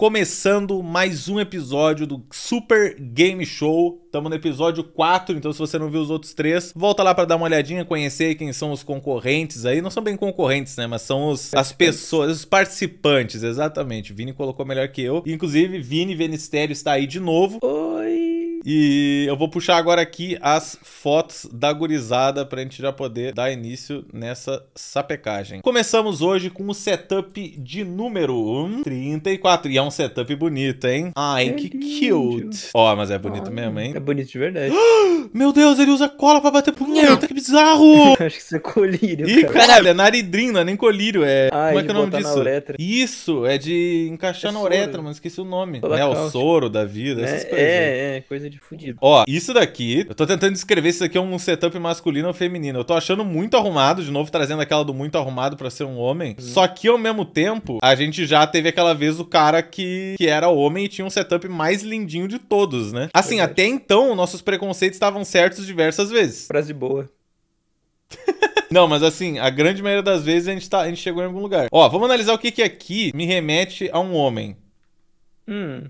começando mais um episódio do Super Game Show. Estamos no episódio 4, então se você não viu os outros três, volta lá para dar uma olhadinha, conhecer quem são os concorrentes aí. Não são bem concorrentes, né? Mas são os, as pessoas, os participantes, exatamente. Vini colocou melhor que eu. Inclusive, Vini Venistério está aí de novo. Oi! E eu vou puxar agora aqui as fotos da gurizada pra gente já poder dar início nessa sapecagem. Começamos hoje com o setup de número 34. E é um setup bonito, hein? Ai, que cute. Ó, oh, mas é bonito Ai, mesmo, hein? É bonito de verdade. Meu Deus, ele usa cola pra bater punheta, que bizarro! Acho que isso é colírio, Ih, cara. caralho, é naridrim, não é nem colírio, é... Ai, ah, Como é que é o nome disso? Isso, é de encaixar é na uretra, mas esqueci o nome. É o soro da vida, essas é, coisas. É, é, coisa de fudido. Ó, isso daqui, eu tô tentando descrever se isso aqui é um setup masculino ou feminino. Eu tô achando muito arrumado, de novo, trazendo aquela do muito arrumado pra ser um homem. Uhum. Só que, ao mesmo tempo, a gente já teve aquela vez o cara que, que era homem e tinha um setup mais lindinho de todos, né? Assim, até então, nossos preconceitos estavam certos diversas vezes. Frase boa. Não, mas assim, a grande maioria das vezes a gente, tá, a gente chegou em algum lugar. Ó, vamos analisar o que que aqui me remete a um homem. Hum.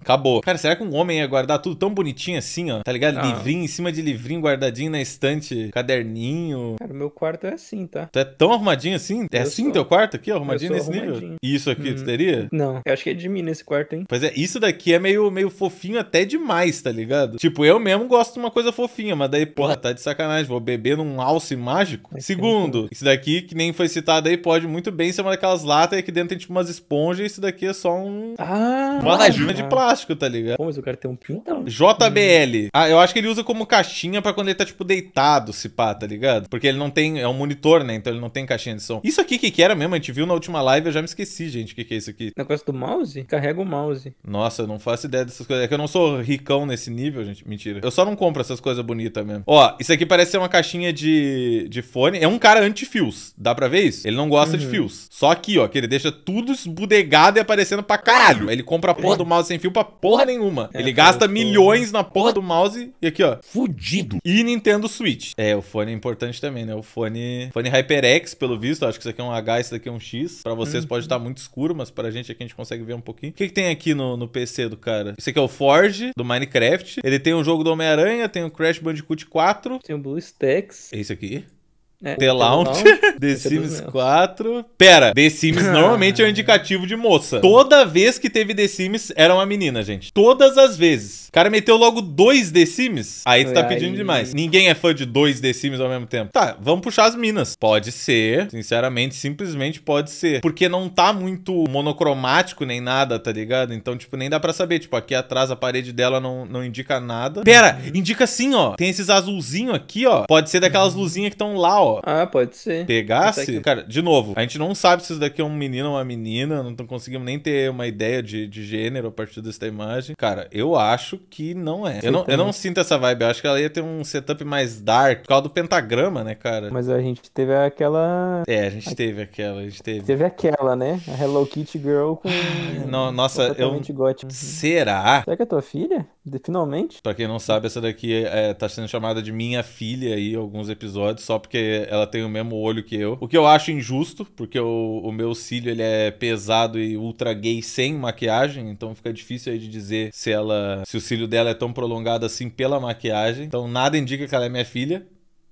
Acabou. Cara, será que um homem ia guardar tudo tão bonitinho assim, ó? Tá ligado? Ah. Livrinho em cima de livrinho, guardadinho na estante, caderninho. Cara, meu quarto é assim, tá? Tu é tão arrumadinho assim? É eu assim sou. teu quarto aqui, arrumadinho nesse arrumadinho. nível? E isso aqui hum. tu teria? Não. Eu acho que é de mim nesse quarto, hein? Pois é, isso daqui é meio, meio fofinho até demais, tá ligado? Tipo, eu mesmo gosto de uma coisa fofinha, mas daí, porra, tá de sacanagem. Vou beber num alce mágico. Mas Segundo, isso daqui, que nem foi citado aí, pode muito bem ser uma daquelas latas e aqui dentro tem tipo umas esponjas. Isso daqui é só um. Ah! Uma ah, de plástico tá ligado? Pô, mas eu quero ter um pintão. JBL. Ah, eu acho que ele usa como caixinha pra quando ele tá, tipo, deitado, se pá, tá ligado? Porque ele não tem. É um monitor, né? Então ele não tem caixinha de som. Isso aqui que que era mesmo? A gente viu na última live, eu já me esqueci, gente, o que que é isso aqui. Negócio do mouse? Carrega o mouse. Nossa, eu não faço ideia dessas coisas. É que eu não sou ricão nesse nível, gente. Mentira. Eu só não compro essas coisas bonitas mesmo. Ó, isso aqui parece ser uma caixinha de, de fone. É um cara anti-fios. Dá pra ver isso? Ele não gosta uhum. de fios. Só aqui, ó, que ele deixa tudo esbudegado e aparecendo pra caralho. Ele compra a porra do mouse sem fio pra porra nenhuma. É, ele gasta tô... milhões na porra do mouse e aqui, ó. Fudido. E Nintendo Switch. É, o fone é importante também, né? O fone, fone HyperX, pelo visto. Acho que isso aqui é um H, isso daqui é um X. Pra vocês pode estar uhum. tá muito escuro, mas pra gente aqui a gente consegue ver um pouquinho. O que, que tem aqui no, no PC do cara? Esse aqui é o Forge, do Minecraft. Ele tem o jogo do Homem-Aranha, tem o Crash Bandicoot 4. Tem o BlueStacks. Esse aqui. É, The Launch, The Sims 4. Pera, The Sims normalmente é um indicativo de moça. Toda vez que teve The Sims era uma menina, gente. Todas as vezes. O cara meteu logo dois The Sims? Aí tu tá aí. pedindo demais. Ninguém é fã de dois The Sims ao mesmo tempo. Tá, vamos puxar as minas. Pode ser, sinceramente, simplesmente pode ser. Porque não tá muito monocromático nem nada, tá ligado? Então, tipo, nem dá pra saber. Tipo, aqui atrás a parede dela não, não indica nada. Pera, indica sim, ó. Tem esses azulzinhos aqui, ó. Pode ser daquelas uhum. luzinhas que estão lá, ó. Ah, pode ser. Pegasse. Cara, de novo, a gente não sabe se isso daqui é um menino ou uma menina, não conseguimos nem ter uma ideia de, de gênero a partir dessa imagem. Cara, eu acho que não é. eu não, eu não sinto essa vibe, eu acho que ela ia ter um setup mais dark, por causa do pentagrama, né, cara? Mas a gente teve aquela. É, a gente a... teve aquela, a gente teve. Teve aquela, né? A Hello Kitty Girl com. não, nossa, eu. Gótico. Será? Será que é tua filha? finalmente. Pra quem não sabe, essa daqui é, tá sendo chamada de minha filha aí, alguns episódios, só porque ela tem o mesmo olho que eu. O que eu acho injusto, porque o, o meu cílio ele é pesado e ultra gay sem maquiagem, então fica difícil aí de dizer se ela. se o cílio dela é tão prolongado assim pela maquiagem. Então nada indica que ela é minha filha.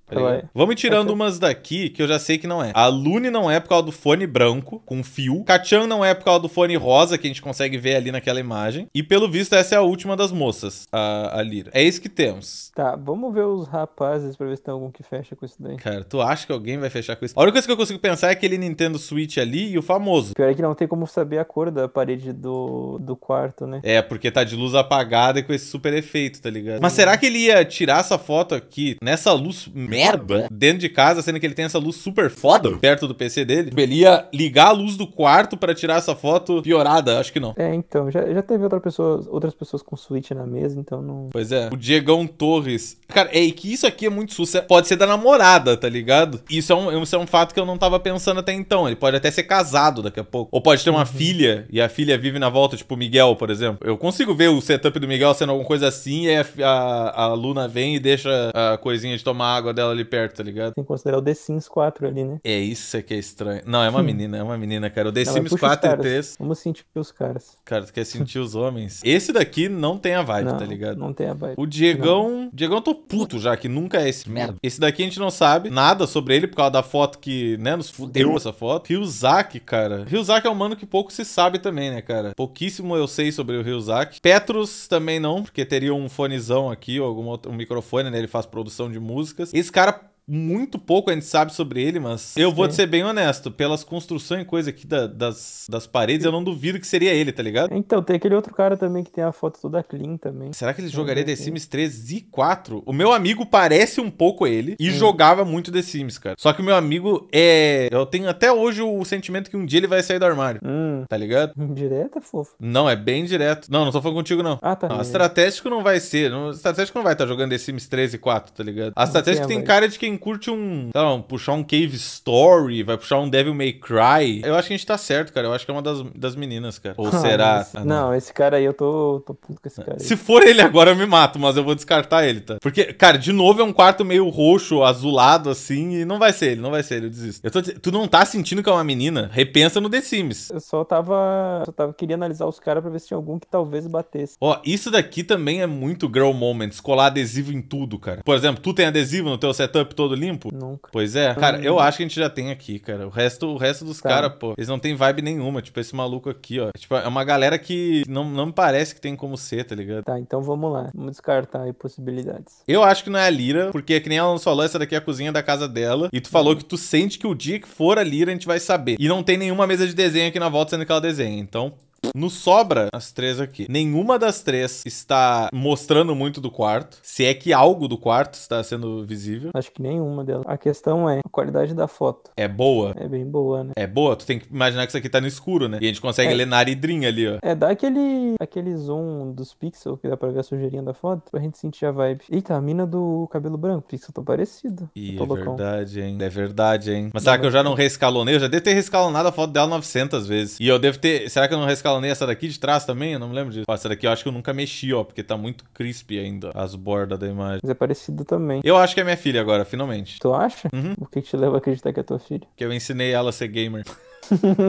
Tá vamos tirando umas daqui que eu já sei que não é. A Lune não é por causa do fone branco, com fio. Kachan não é por causa do fone rosa, que a gente consegue ver ali naquela imagem. E pelo visto, essa é a última das moças, a, a Lira. É isso que temos. Tá, vamos ver os rapazes pra ver se tem algum que fecha com isso daí. Cara, tu acha que alguém vai fechar com isso? A única coisa que eu consigo pensar é aquele Nintendo Switch ali e o famoso. Pior é que não tem como saber a cor da parede do, do quarto, né? É, porque tá de luz apagada e com esse super efeito, tá ligado? Mas será que ele ia tirar essa foto aqui nessa luz merda dentro de casa, sendo que ele tem essa luz super foda perto do PC dele. Ele ia ligar a luz do quarto para tirar essa foto piorada, acho que não. É, então, já, já teve outra pessoa, outras pessoas com Switch na mesa, então não. Pois é, o Diegão Torres. Cara, é que isso aqui é muito sucesso. É, pode ser da namorada, tá ligado? Isso é, um, isso é um fato que eu não tava pensando até então. Ele pode até ser casado daqui a pouco. Ou pode ter uma uhum. filha e a filha vive na volta, tipo o Miguel, por exemplo. Eu consigo ver o setup do Miguel sendo alguma coisa assim, e a, a, a Luna vem e deixa a coisinha de tomar água dela dela ali perto, tá ligado? Tem que considerar o The Sims 4 ali, né? É isso é que é estranho. Não, é uma menina, é uma menina, cara. O The não, Sims 4 e 3. Vamos sentir os caras. Cara, tu quer sentir os homens? Esse daqui não tem a vibe, tá não, tá ligado? Não tem a vibe. O Diegão. Não. Diegão, eu tô puto já, que nunca é esse merda. Esse daqui a gente não sabe nada sobre ele por causa da foto que, né, nos fudeu essa foto. Ryuzaki, cara. Ryuzaki é um mano que pouco se sabe também, né, cara? Pouquíssimo eu sei sobre o Ryuzaki. Petrus também não, porque teria um fonezão aqui ou algum outro, um microfone, né? Ele faz produção de músicas. Esse cara muito pouco a gente sabe sobre ele, mas eu vou ser bem honesto, pelas construções e coisa aqui da, das, das paredes, eu não duvido que seria ele, tá ligado? Então, tem aquele outro cara também que tem a foto toda clean também. Será que ele jogaria é The Sims 3 e 4? O meu amigo parece um pouco ele e jogava muito The Sims, cara. Só que o meu amigo é... Eu tenho até hoje o sentimento que um dia ele vai sair do armário, hum. tá ligado? Direto é fofo. Não, é bem direto. Não, não tô falando contigo, não. Ah, tá. Não, estratégico não vai ser. Não, estratégico não vai estar tá jogando The Sims 3 e 4, tá ligado? A estratégico tem cara de quem curte um, sei lá, um, puxar um Cave Story, vai puxar um Devil May Cry. Eu acho que a gente tá certo, cara. Eu acho que é uma das, das meninas, cara. Ou ah, será? Esse, ah, não. não. esse cara aí eu tô, tô puto com esse é. cara. Aí. Se for ele agora, eu me mato, mas eu vou descartar ele, tá? Porque, cara, de novo é um quarto meio roxo, azulado, assim, e não vai ser ele, não vai ser ele, eu desisto. Eu tô, tu não tá sentindo que é uma menina? Repensa no The Sims. Eu só tava. Só tava queria analisar os caras pra ver se tinha algum que talvez batesse. Ó, isso daqui também é muito girl moments, colar adesivo em tudo, cara. Por exemplo, tu tem adesivo no teu setup todo todo limpo? Nunca. Pois é. Cara, eu acho que a gente já tem aqui, cara. O resto, o resto dos tá. caras, pô, eles não tem vibe nenhuma. Tipo, esse maluco aqui, ó. Tipo, é uma galera que não, não me parece que tem como ser, tá ligado? Tá, então vamos lá. Vamos descartar aí possibilidades. Eu acho que não é a Lira, porque que nem ela falou, essa daqui é a cozinha da casa dela. E tu falou uhum. que tu sente que o dia que for a Lira, a gente vai saber. E não tem nenhuma mesa de desenho aqui na volta sendo que ela desenha. Então, nos sobra as três aqui. Nenhuma das três está mostrando muito do quarto. Se é que algo do quarto está sendo visível. Acho que nenhuma delas. A questão é a qualidade da foto. É boa? É bem boa, né? É boa? Tu tem que imaginar que isso aqui tá no escuro, né? E a gente consegue é. ler na aridrinha ali, ó. É, dá aquele, aquele zoom dos pixels que dá pra ver a sujeirinha da foto pra gente sentir a vibe. Eita, a mina do cabelo branco. Pixel tão tá parecido. Ih, é verdade, hein? É verdade, hein? Mas será que eu já é não rescalonei? Eu já devo ter rescalonado a foto dela 900 vezes. E eu devo ter... Será que eu não rescalonei? escalanei nessa daqui de trás também, eu não me lembro disso. Ó, essa daqui eu acho que eu nunca mexi, ó, porque tá muito crispy ainda as bordas da imagem. Mas é parecido também. Eu acho que é minha filha agora, finalmente. Tu acha? Uhum. O que te leva a acreditar que é tua filha? Que eu ensinei ela a ser gamer.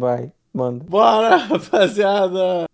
Vai, manda. Bora, rapaziada!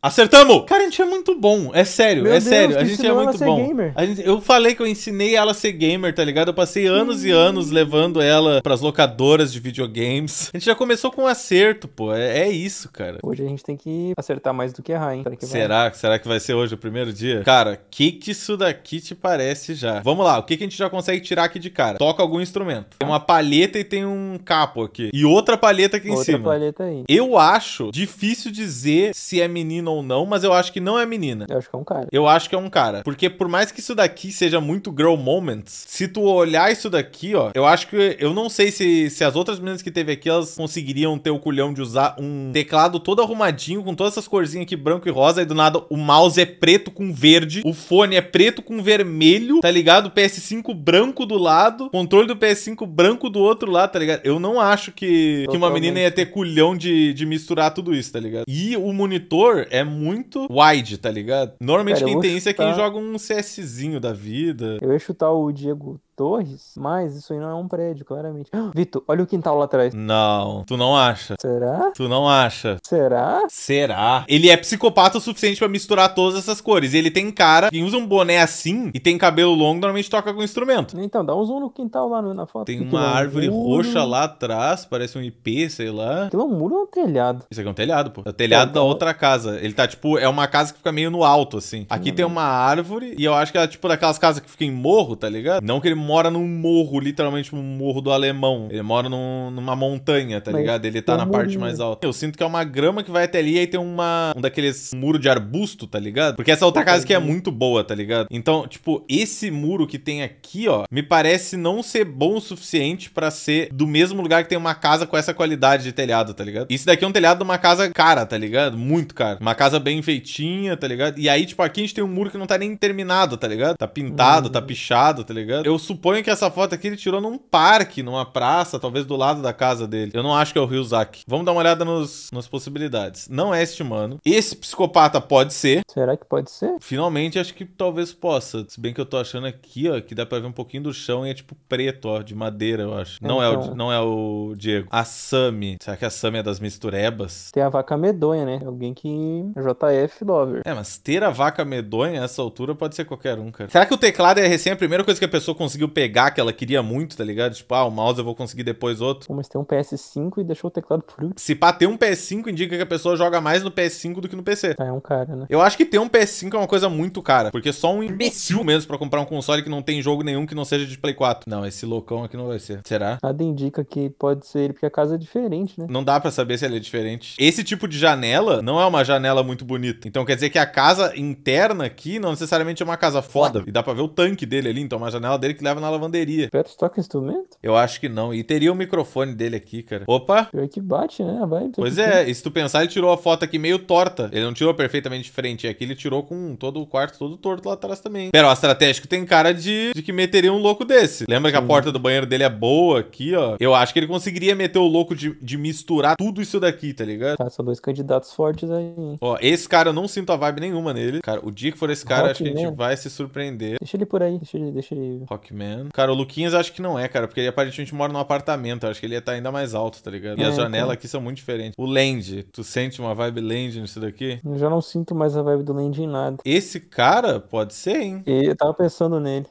Acertamos! Cara, a gente é muito bom. É sério, Meu é Deus, sério. A gente é muito bom. A gente, eu falei que eu ensinei ela a ser gamer, tá ligado? Eu passei anos hum. e anos levando ela pras locadoras de videogames. A gente já começou com um acerto, pô. É, é isso, cara. Hoje a gente tem que acertar mais do que errar, hein? Será que, será, vai... será que vai ser hoje o primeiro dia? Cara, que que isso daqui te parece já? Vamos lá, o que, que a gente já consegue tirar aqui de cara? Toca algum instrumento. Tem uma palheta e tem um capo aqui. E outra palheta aqui outra em cima. Outra palheta aí. Eu acho difícil dizer se é menino ou ou não, mas eu acho que não é menina. Eu acho que é um cara. Eu acho que é um cara. Porque por mais que isso daqui seja muito girl moments, se tu olhar isso daqui, ó, eu acho que. Eu não sei se, se as outras meninas que teve aqui, elas conseguiriam ter o culhão de usar um teclado todo arrumadinho, com todas essas corzinhas aqui, branco e rosa, e do nada o mouse é preto com verde, o fone é preto com vermelho, tá ligado? O PS5 branco do lado, controle do PS5 branco do outro lado, tá ligado? Eu não acho que, que uma menina ia ter culhão de, de misturar tudo isso, tá ligado? E o monitor é é muito wide, tá ligado? Normalmente Cara, quem tem chutar... isso é quem joga um CSzinho da vida. Eu ia chutar o Diego torres, mas isso aí não é um prédio, claramente. Ah, Vitor, olha o quintal lá atrás. Não, tu não acha. Será? Tu não acha. Será? Será? Ele é psicopata o suficiente para misturar todas essas cores. Ele tem cara, quem usa um boné assim e tem cabelo longo, normalmente toca com instrumento. Então, dá um zoom no quintal lá na foto. Tem uma árvore muro. roxa lá atrás, parece um IP, sei lá. Aquilo é um muro ou é um telhado? Isso aqui é um telhado, pô. É o telhado é, da outra casa. Ele tá, tipo, é uma casa que fica meio no alto, assim. Aqui não, hum. tem uma árvore e eu acho que é, tipo, daquelas casas que fica em morro, tá ligado? Não que ele mora num morro, literalmente um morro do alemão. Ele mora num, numa montanha, tá Mas ligado? Ele tá na parte mais alta. Eu sinto que é uma grama que vai até ali e aí tem uma, um daqueles muro de arbusto, tá ligado? Porque essa outra casa que é muito boa, tá ligado? Então, tipo, esse muro que tem aqui, ó, me parece não ser bom o suficiente para ser do mesmo lugar que tem uma casa com essa qualidade de telhado, tá ligado? Isso daqui é um telhado de uma casa cara, tá ligado? Muito cara. Uma casa bem feitinha, tá ligado? E aí, tipo, aqui a gente tem um muro que não tá nem terminado, tá ligado? Tá pintado, uhum. tá pichado, tá ligado? Eu suponho suponho que essa foto aqui ele tirou num parque, numa praça, talvez do lado da casa dele. Eu não acho que é o Ryuzaki. Vamos dar uma olhada nos, nas possibilidades. Não é este mano. Esse psicopata pode ser. Será que pode ser? Finalmente, acho que talvez possa. Se bem que eu tô achando aqui, ó, que dá pra ver um pouquinho do chão e é tipo preto, ó, de madeira, eu acho. Então... Não, é, o, então. não é o Diego. A Sami. Será que a Sami é das misturebas? Tem a vaca medonha, né? Alguém que. JF Lover. É, mas ter a vaca medonha a essa altura pode ser qualquer um, cara. Será que o teclado é recém a primeira coisa que a pessoa conseguiu conseguiu pegar que ela queria muito, tá ligado? Tipo, ah, o mouse eu vou conseguir depois outro. Pô, mas tem um PS5 e deixou o teclado por último. Se pá, ter um PS5 indica que a pessoa joga mais no PS5 do que no PC. É, é um cara, né? Eu acho que ter um PS5 é uma coisa muito cara, porque só um imbecil mesmo pra comprar um console que não tem jogo nenhum que não seja de Play 4. Não, esse loucão aqui não vai ser. Será? Nada indica que pode ser ele, porque a casa é diferente, né? Não dá pra saber se ele é diferente. Esse tipo de janela não é uma janela muito bonita. Então quer dizer que a casa interna aqui não necessariamente é uma casa foda. E dá pra ver o tanque dele ali, então é uma janela dele que leva trabalhava na lavanderia. Petros toca instrumento? Eu acho que não. E teria o microfone dele aqui, cara. Opa! Pior que bate, né? Vai, pois é, e se tu pensar, ele tirou a foto aqui meio torta. Ele não tirou perfeitamente de frente. Aqui ele tirou com todo o quarto todo torto lá atrás também. Pera, o estratégico tem cara de, de que meteria um louco desse. Lembra Sim. que a porta do banheiro dele é boa aqui, ó? Eu acho que ele conseguiria meter o louco de, de misturar tudo isso daqui, tá ligado? Tá, são dois candidatos fortes aí. Ó, esse cara eu não sinto a vibe nenhuma nele. Cara, o dia que for esse cara, Rock acho que Man. a gente vai se surpreender. Deixa ele por aí, deixa ele. Deixa ele... Rock Cara, o Luquinhas acho que não é, cara, porque ele aparentemente mora num apartamento. acho que ele ia estar tá ainda mais alto, tá ligado? E é, as janelas então. aqui são muito diferentes. O Land, tu sente uma vibe Land nisso daqui? Eu já não sinto mais a vibe do Land em nada. Esse cara pode ser, hein? E eu tava pensando nele.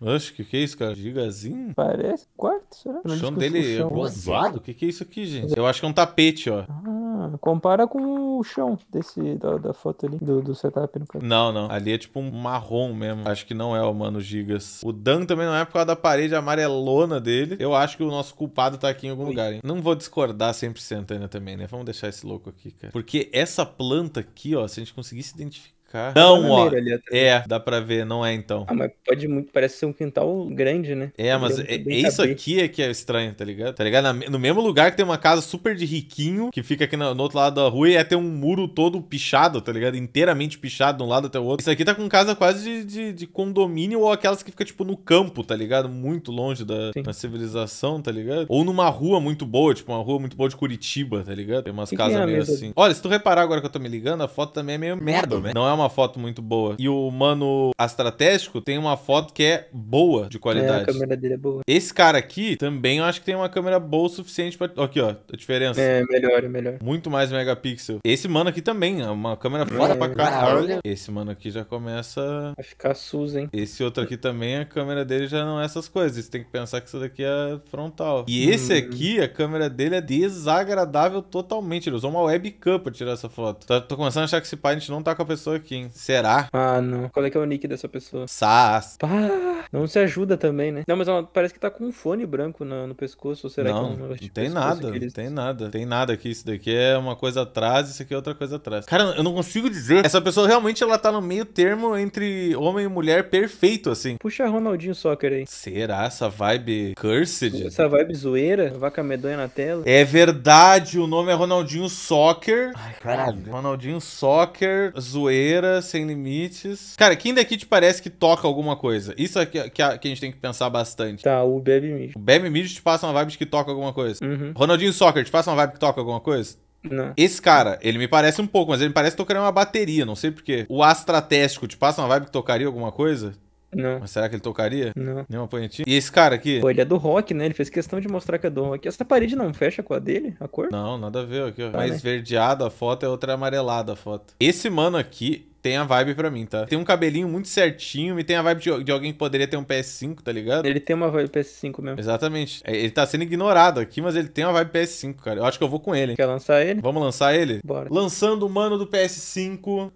Oxe, o que, que é isso, cara? Gigazinho? Parece quarto, será? O chão dele é boazado O que, que é isso aqui, gente? Eu acho que é um tapete, ó. Ah, compara com o chão desse, da, da foto ali, do, do setup no Não, não. Ali é tipo um marrom mesmo. Acho que não é o Mano Gigas. O Dan também não é por causa da parede amarelona dele. Eu acho que o nosso culpado tá aqui em algum lugar, hein? Não vou discordar 100% ainda também, né? Vamos deixar esse louco aqui, cara. Porque essa planta aqui, ó, se a gente conseguisse identificar não, é ó. É, dá pra ver, não é então. Ah, mas pode muito, parece ser um quintal grande, né? É, tá mas é, é isso aqui é que é estranho, tá ligado? Tá ligado? No mesmo lugar que tem uma casa super de riquinho, que fica aqui no, no outro lado da rua, e é ter um muro todo pichado, tá ligado? Inteiramente pichado de um lado até o outro. Isso aqui tá com casa quase de, de, de condomínio ou aquelas que fica, tipo, no campo, tá ligado? Muito longe da, da, civilização, tá ligado? Ou numa rua muito boa, tipo, uma rua muito boa de Curitiba, tá ligado? Tem umas casas é meio assim. Olha, se tu reparar agora que eu tô me ligando, a foto também é meio merda, né? Não é uma foto muito boa. E o Mano Astratégico tem uma foto que é boa de qualidade. É, a câmera dele é boa. Esse cara aqui também eu acho que tem uma câmera boa o suficiente pra. Aqui, ó, a diferença. É, melhor, é melhor. Muito mais megapixel. Esse mano aqui também, é uma câmera hum, foda é, pra caralho. Esse mano aqui já começa. a ficar SUS, hein? Esse outro aqui também, a câmera dele já não é essas coisas. Você tem que pensar que isso daqui é frontal. E hum. esse hum. aqui, a câmera dele é desagradável totalmente. Ele usou uma webcam pra tirar essa foto. Tô, tá, tô começando a achar que esse pai a gente não tá com a pessoa aqui será. Ah, não. Qual é que é o nick dessa pessoa? Sass. Pá, não se ajuda também, né? Não, mas ela parece que tá com um fone branco no, no pescoço, ou será é não, que não? Não, tem nada, não tem nada. Tem nada aqui, isso daqui é uma coisa atrás, isso aqui é outra coisa atrás. Cara, eu não consigo dizer. Essa pessoa realmente, ela tá no meio termo entre homem e mulher perfeito, assim. Puxa Ronaldinho Soccer aí. Será essa vibe cursed? Essa vibe zoeira? Vaca medonha na tela? É verdade, o nome é Ronaldinho Soccer. Ai, caralho. Ronaldinho Soccer, zoeira Doideira, Sem Limites. Cara, quem daqui te parece que toca alguma coisa? Isso é que, que, a, que a gente tem que pensar bastante. Tá, o Bebe Mídia. O Bebe Mídia te passa uma vibe de que toca alguma coisa. Uhum. Ronaldinho Soccer te passa uma vibe que toca alguma coisa? Não. Esse cara, ele me parece um pouco, mas ele me parece tocando uma bateria, não sei porquê. O Astra Téstico te passa uma vibe que tocaria alguma coisa? Não. Mas será que ele tocaria? Não. Nenhuma ponhetinha? E esse cara aqui? Pô, ele é do rock, né? Ele fez questão de mostrar que é do rock. Essa parede não fecha com a dele? A cor? Não, nada a ver aqui, ó. Tá, Mais né? verdeada a foto é outra amarelada a foto. Esse mano aqui, tem a vibe pra mim, tá? Tem um cabelinho muito certinho, me tem a vibe de, de, alguém que poderia ter um PS5, tá ligado? Ele tem uma vibe PS5 mesmo. Exatamente. É, ele tá sendo ignorado aqui, mas ele tem uma vibe PS5, cara. Eu acho que eu vou com ele. Quer lançar ele? Vamos lançar ele? Bora. Lançando o mano do PS5.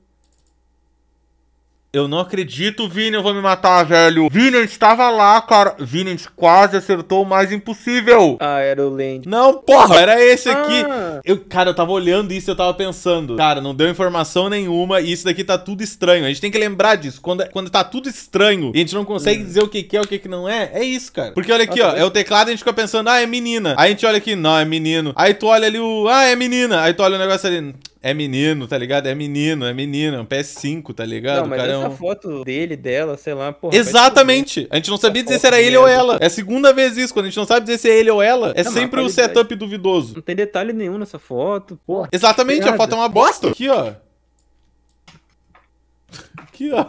Eu não acredito, Vini, eu vou me matar, velho. Vini, a gente tava lá, cara. Vini, a gente quase acertou o mais impossível. Ah, era o Land. Não, porra, era esse aqui. Ah. Eu, cara, eu tava olhando isso e eu tava pensando. Cara, não deu informação nenhuma e isso daqui tá tudo estranho. A gente tem que lembrar disso. Quando, é, quando tá tudo estranho e a gente não consegue hum. dizer o que, que é, o que, que não é, é isso, cara. Porque olha aqui, ah, ó, é o teclado e a gente fica pensando, ah, é menina. Aí a gente olha aqui, não, é menino. Aí tu olha ali o, ah, é menina. Aí tu olha o negócio ali, é menino, tá ligado? É menino, é menina, é um PS5, tá ligado? Não, mas é essa é um... foto dele, dela, sei lá, porra. Exatamente! A gente não sabia dizer se era ele ou ela. É a segunda vez isso, quando a gente não sabe dizer se é ele ou ela, é não, sempre o um setup duvidoso. Não tem detalhe nenhum nessa foto, porra. Exatamente, a foto é uma bosta. Aqui, ó aqui, ó.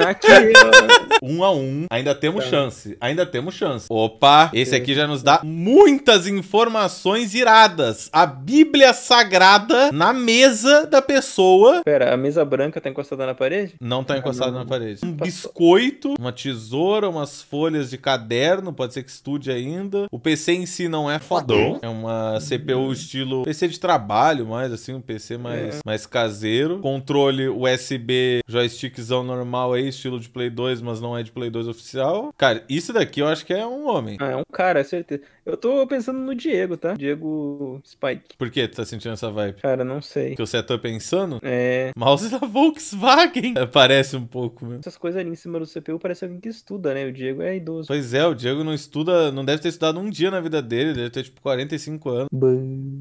Aqui, ó. Um a um. Ainda temos tá. chance. Ainda temos chance. Opa, esse aqui já nos dá muitas informações iradas. A Bíblia Sagrada na mesa da pessoa. Pera, a mesa branca tá encostada na parede? Não tá ah, encostada ah, não. na parede. Um biscoito, uma tesoura, umas folhas de caderno, pode ser que estude ainda. O PC em si não é fodão. É uma CPU estilo PC de trabalho, mais assim, um PC mais, é. mais caseiro. Controle USB, joystick disquezão normal aí, estilo de Play 2, mas não é de Play 2 oficial. Cara, isso daqui eu acho que é um homem. Ah, é um cara, é certeza. Eu tô pensando no Diego, tá? Diego Spike. Por que tu tá sentindo essa vibe? Cara, não sei. Que o tá pensando? É. Mouse da Volkswagen. Parece um pouco, mesmo. Essas coisas ali em cima do CPU parece alguém que estuda, né? O Diego é idoso. Pois é, o Diego não estuda, não deve ter estudado um dia na vida dele, deve ter tipo 45 anos.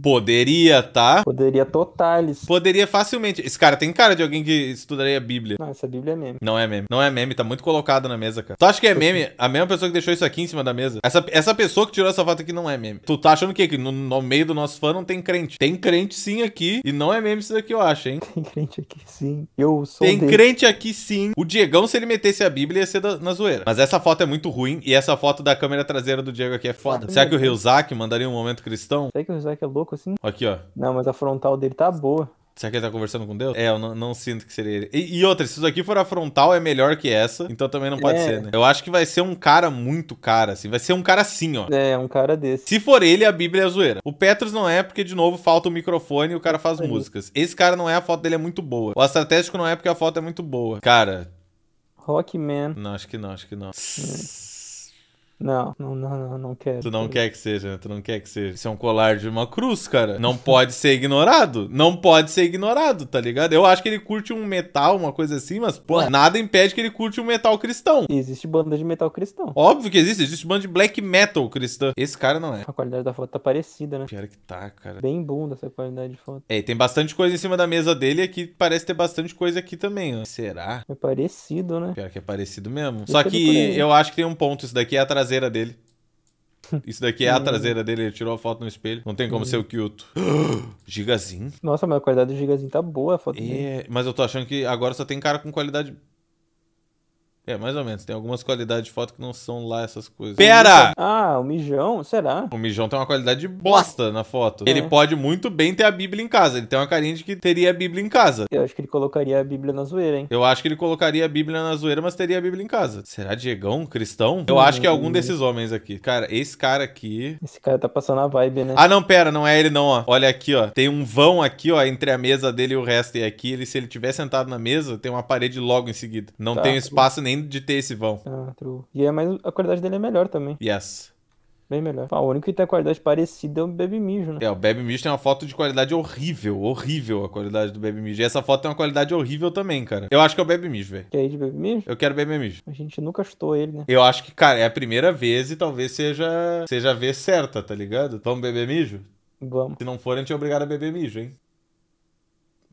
Poderia, tá? Poderia totalis. Poderia facilmente. Esse cara tem cara de alguém que estudaria a Bíblia. Não, essa Bíblia é meme. Não é meme. Não é meme, tá muito colocado na mesa, cara. Tu acha que é meme? A mesma pessoa que deixou isso aqui em cima da mesa. Essa, essa pessoa que tirou essa fato que não é meme. Tu tá achando o quê? Que no, no, meio do nosso fã não tem crente. Tem crente sim aqui, e não é meme isso daqui, eu acho, hein? Tem crente aqui sim. Eu sou Tem dele. crente aqui sim. O Diegão, se ele metesse a Bíblia, ia ser da, na zoeira. Mas essa foto é muito ruim, e essa foto da câmera traseira do Diego aqui é foda. Será que o Reuzak mandaria um momento cristão? Será que o Reuzak é louco assim? Aqui, ó. Não, mas a frontal dele tá boa. Será que ele tá conversando com Deus? É, eu não, não sinto que seria ele. E, e, outra, se isso aqui for a frontal, é melhor que essa. Então também não pode é. ser, né? Eu acho que vai ser um cara muito cara, assim. Vai ser um cara assim, ó. É, um cara desse. Se for ele, a Bíblia é zoeira. O Petrus não é, porque, de novo, falta o microfone e o cara faz é músicas. Esse cara não é, a foto dele é muito boa. O estratégico não é, porque a foto é muito boa. Cara. Rockman. Não, acho que não, acho que não. É. Não, não, não, não, quero. Tu não quer que seja, Tu não quer que seja. Isso é um colar de uma cruz, cara. Não pode ser ignorado. Não pode ser ignorado, tá ligado? Eu acho que ele curte um metal, uma coisa assim, mas, pô, nada impede que ele curte um metal cristão. existe banda de metal cristão. Óbvio que existe. Existe banda de black metal cristão. Esse cara não é. A qualidade da foto tá parecida, né? Pior que tá, cara. Bem bunda essa qualidade de foto. É, e tem bastante coisa em cima da mesa dele e aqui parece ter bastante coisa aqui também, ó. Será? É parecido, né? Pior que é parecido mesmo. Só que eu acho que tem um ponto. Isso daqui é atrás traseira dele. Isso daqui é a hum. traseira dele, ele tirou a foto no espelho. Não tem como hum. ser o Kyoto. Gigazinho. Nossa, mas a qualidade do Gigazinho tá boa a foto é, dele. Mas eu tô achando que agora só tem cara com qualidade é, mais ou menos. Tem algumas qualidades de foto que não são lá essas coisas. Pera! É- ah, o mijão, será? O mijão tem uma qualidade de bosta na foto. É. Ele pode muito bem ter a Bíblia em casa. Ele tem uma carinha de que teria a Bíblia em casa. Eu acho que ele colocaria a Bíblia na zoeira, hein? Eu acho que ele colocaria a Bíblia na zoeira, mas teria a Bíblia em casa. Será Diegão, cristão? Eu hum, acho que é algum desses homens aqui. Cara, esse cara aqui. Esse cara tá passando a vibe, né? Ah, não, pera, não é ele não, ó. Olha aqui, ó. Tem um vão aqui, ó, entre a mesa dele e o resto. E aqui, ele, se ele tiver sentado na mesa, tem uma parede logo em seguida. Não tá. tem espaço nem de ter esse vão. Ah, true. E é mais, a qualidade dele é melhor também. Yes. Bem melhor. Ah, o único que tem a qualidade parecida é o Baby Mijo, né? É, o Baby Mijo tem uma foto de qualidade horrível. Horrível a qualidade do Baby Mijo. E essa foto tem uma qualidade horrível também, cara. Eu acho que é o Baby Mijo, velho. Quer ir de Baby Mijo? Eu quero Baby Mijo. A gente nunca chutou ele, né? Eu acho que, cara, é a primeira vez e talvez seja, seja a vez certa, tá ligado? Vamos beber mijo? Vamos. Se não for, a gente é obrigado a beber mijo, hein?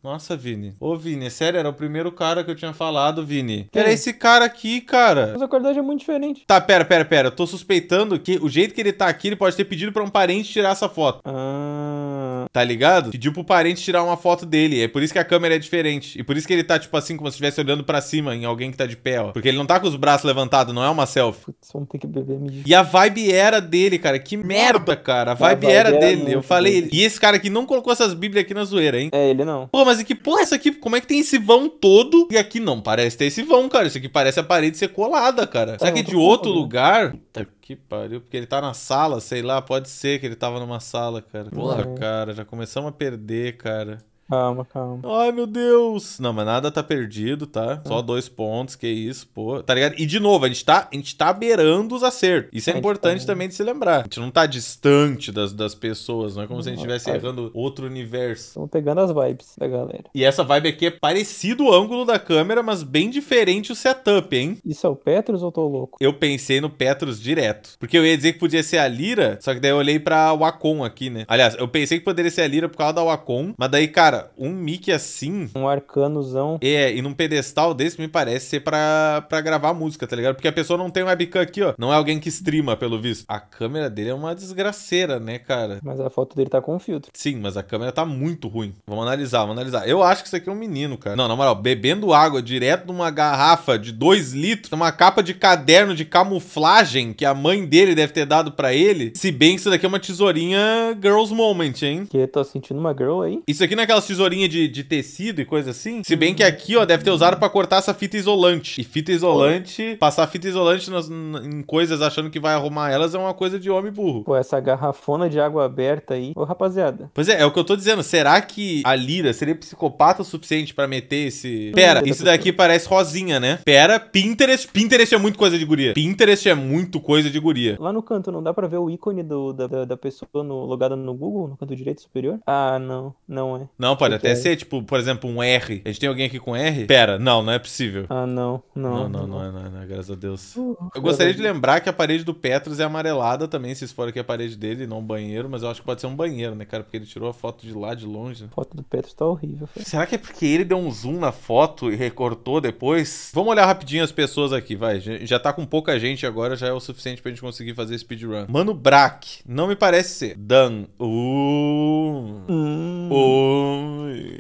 Nossa, Vini. Ô, Vini, é sério, era o primeiro cara que eu tinha falado, Vini. Era esse cara aqui, cara. Mas a qualidade é muito diferente. Tá, pera, pera, pera. Eu tô suspeitando que o jeito que ele tá aqui, ele pode ter pedido pra um parente tirar essa foto. Ah tá ligado? Pediu pro parente tirar uma foto dele. É por isso que a câmera é diferente. E por isso que ele tá, tipo assim, como se estivesse olhando para cima em alguém que tá de pé, ó. Porque ele não tá com os braços levantados, não é uma selfie. Putz, vamos ter que beber mídia. E a vibe era dele, cara. Que merda, cara. A vibe, a vibe era, era, dele. Eu falei. Dele. E esse cara aqui não colocou essas bíblias aqui na zoeira, hein? É, ele não. Pô, mas e que porra é essa aqui? Como é que tem esse vão todo? E aqui não parece ter esse vão, cara. Isso aqui parece a parede ser colada, cara. Será é, que é de outro lugar? Puta que pariu. Porque ele tá na sala, sei lá, pode ser que ele tava numa sala, cara. Porra, cara, já começamos a perder, cara. Calma, calma. Ai, meu Deus. Não, mas nada tá perdido, tá? Só dois pontos, que isso, pô. Tá ligado? E de novo, a gente tá, a gente tá beirando os acertos. Isso é importante tá... também de se lembrar. A gente não tá distante das, das pessoas, não é como não, se a gente estivesse é. errando outro universo. estamos pegando as vibes da galera. E essa vibe aqui é parecido o ângulo da câmera, mas bem diferente o setup, hein? Isso é o Petrus ou tô louco? Eu pensei no Petrus direto. Porque eu ia dizer que podia ser a Lira, só que daí eu olhei pra Wacom aqui, né? Aliás, eu pensei que poderia ser a Lira por causa da Wacom, mas daí, cara, Cara, um mic assim. Um arcanozão. É, e num pedestal desse me parece ser pra, pra gravar música, tá ligado? Porque a pessoa não tem webcam aqui, ó. Não é alguém que streama, pelo visto. A câmera dele é uma desgraceira, né, cara? Mas a foto dele tá com um filtro. Sim, mas a câmera tá muito ruim. Vamos analisar, vamos analisar. Eu acho que isso aqui é um menino, cara. Não, na moral, bebendo água direto numa garrafa de 2 litros, numa capa de caderno de camuflagem que a mãe dele deve ter dado para ele. Se bem que isso daqui é uma tesourinha Girls Moment, hein? Que eu tô sentindo uma girl aí. Isso aqui não é aquela tesourinha de, de tecido e coisa assim. Se bem que aqui, ó, deve ter usado para cortar essa fita isolante. E fita isolante, passar fita isolante nas, em coisas achando que vai arrumar elas é uma coisa de homem burro. Pô, essa garrafona de água aberta aí. Ô, rapaziada. Pois é, é o que eu tô dizendo. Será que a Lira seria psicopata o suficiente para meter esse. Pera, isso daqui parece rosinha, né? Pera, Pinterest. Pinterest é muito coisa de guria. Pinterest é muito coisa de guria. Lá no canto não dá para ver o ícone do, da, da pessoa no, logada no Google, no canto direito superior? Ah, não. Não é. Não, não, pode até ser, tipo, por exemplo, um R. A gente tem alguém aqui com R? Pera, não, não é possível. Ah, não, não. Não, não, não, é, não, é, não, é, graças a Deus. Uh, eu gostaria de lembrar que a parede do Petros é amarelada também, se for aqui a parede dele, não um banheiro, mas eu acho que pode ser um banheiro, né, cara? Porque ele tirou a foto de lá, de longe. A foto do Petros tá horrível. Será que é porque ele deu um zoom na foto e recortou depois? Vamos olhar rapidinho as pessoas aqui, vai. Já tá com pouca gente agora, já é o suficiente pra gente conseguir fazer speedrun. Mano Brack, não me parece ser. Dan. Uh. Hum. Uh. ーい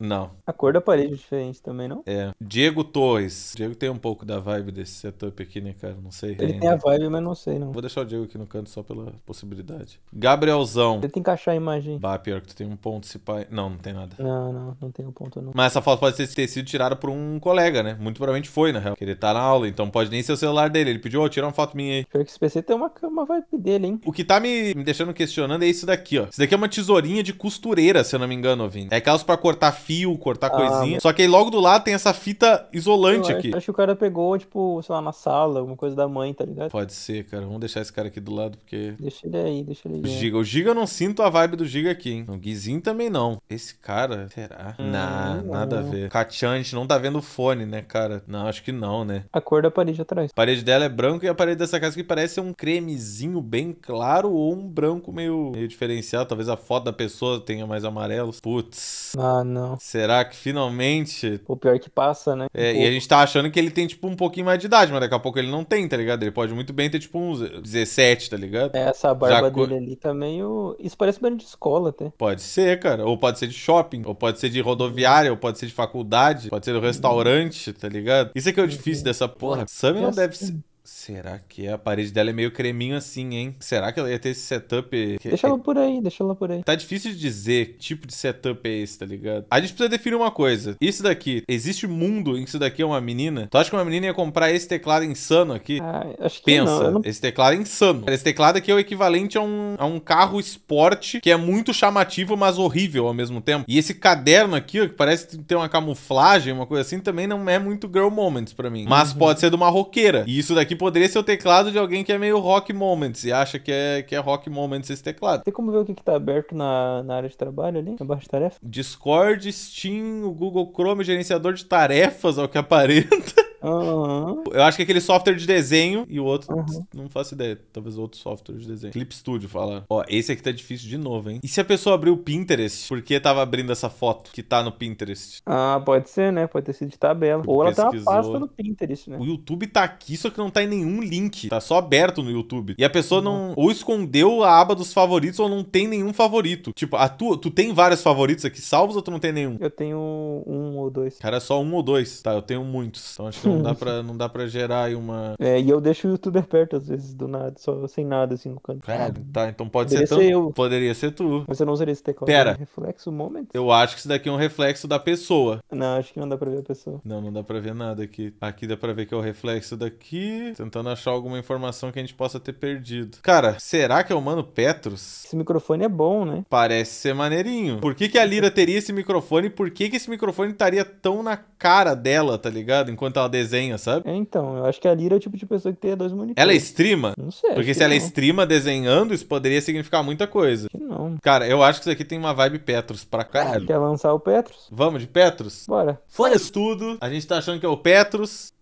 Não. A cor da parede é diferente também, não? É. Diego Torres. Diego tem um pouco da vibe desse setup aqui, né, cara? Não sei. Ele ainda. tem a vibe, mas não sei, não. Vou deixar o Diego aqui no canto só pela possibilidade. Gabrielzão. Tenta encaixar a imagem. Bah, pior que tu tem um ponto se pai. Não, não tem nada. Não, não, não tem um ponto, não. Mas essa foto pode ter sido tirada por um colega, né? Muito provavelmente foi, na real. Que ele tá na aula, então pode nem ser o celular dele. Ele pediu, ó, oh, tira uma foto minha aí. Pior que esse PC tem uma, uma vibe dele, hein? O que tá me, me deixando questionando é isso daqui, ó. Isso daqui é uma tesourinha de costureira, se eu não me engano, ouvindo. É caso pra cortar fio, cortar ah, coisinha. Só que aí logo do lado tem essa fita isolante eu aqui. Acho, que o cara pegou, tipo, sei lá, na sala, alguma coisa da mãe, tá ligado? Pode ser, cara. Vamos deixar esse cara aqui do lado, porque. Deixa ele aí, deixa ele aí. O né? Giga, o Giga eu não sinto a vibe do Giga aqui, hein? O Guizinho também não. Esse cara, será? Hum, nah, nada a ver. Cachante a gente não tá vendo o fone, né, cara? Não, acho que não, né? A cor da parede atrás. A parede dela é branca e a parede dessa casa que parece um cremezinho bem claro ou um branco meio, meio diferenciado. Talvez a foto da pessoa tenha mais amarelo. Putz. Ah, não. Será que finalmente. O pior que passa, né? É, e a gente tá achando que ele tem, tipo, um pouquinho mais de idade, mas daqui a pouco ele não tem, tá ligado? Ele pode muito bem ter, tipo, uns 17, tá ligado? É, essa barba Já... dele ali tá meio. Isso parece bem de escola até. Pode ser, cara. Ou pode ser de shopping, ou pode ser de rodoviária, ou pode ser de faculdade, pode ser do restaurante, tá ligado? Isso é que é o uhum. difícil dessa porra. Sammy não deve ser. Será que A parede dela é meio creminho assim, hein? Será que ela ia ter esse setup? Deixa ela é por aí, deixa ela por aí. Tá difícil de dizer que tipo de setup é esse, tá ligado? A gente precisa definir uma coisa. Isso daqui, existe mundo em que isso daqui é uma menina? Tu acha que uma menina ia comprar esse teclado insano aqui? Ah, acho que Pensa, não, não... esse teclado é insano. Esse teclado aqui é o equivalente a um, a um carro esporte que é muito chamativo, mas horrível ao mesmo tempo. E esse caderno aqui, ó, que parece ter uma camuflagem, uma coisa assim, também não é muito girl moments para mim. Mas uhum. pode ser de uma roqueira. E isso daqui poderia ser o teclado de alguém que é meio rock moments e acha que é, que é rock moments esse teclado. Tem como ver o que, que tá aberto na, na área de trabalho ali, Abaixo de tarefa? Discord, Steam, o Google Chrome, gerenciador de tarefas, ao que aparenta. Uhum. Eu acho que é aquele software de desenho e o outro, uhum. não faço ideia. Talvez outro software de desenho. Clip Studio, falar. Ó, esse aqui tá difícil de novo, hein? E se a pessoa abriu o Pinterest, por que tava abrindo essa foto que tá no Pinterest? Ah, pode ser, né? Pode ter sido de tabela. Ou ela tá Pesquisou. tá pasta no Pinterest, né? O YouTube tá aqui, só que não tá em nenhum link. Tá só aberto no YouTube. E a pessoa não. não uhum. ou escondeu a aba dos favoritos ou não tem nenhum favorito. Tipo, a tua, tu tem vários favoritos aqui salvos ou tu não tem nenhum? Eu tenho um ou dois. Cara, só um ou dois. Tá, eu tenho muitos. Então acho que não dá pra, não dá pra gerar aí uma. É, e eu deixo o youtuber perto, às vezes, do nada, só sem nada, assim, no canto. É, tá, então pode Poderia ser, ser eu. Poderia ser tu. Mas eu não usaria esse teclado. Pera. reflexo moment? Eu acho que isso daqui é um reflexo da pessoa. Não, acho que não dá pra ver a pessoa. Não, não dá pra ver nada aqui. Aqui dá pra ver que é o reflexo daqui. Tentando achar alguma informação que a gente possa ter perdido. Cara, será que é o Mano Petrus? Esse microfone é bom, né? Parece ser maneirinho. Por que, que a Lira teria esse microfone? Por que, que esse microfone estaria tão na cara dela, tá ligado? Enquanto ela desenha, sabe? É, então, eu acho que a Lira é o tipo de pessoa que tem dois monitores. Ela é streama? Não sei. Porque se ela é não. streama desenhando, isso poderia significar muita coisa. que não. Cara, eu acho que isso aqui tem uma vibe Petrus pra caralho. Quer lançar o Petrus? Vamos de Petrus? Bora. Foi tudo, a gente tá achando que é o Petrus.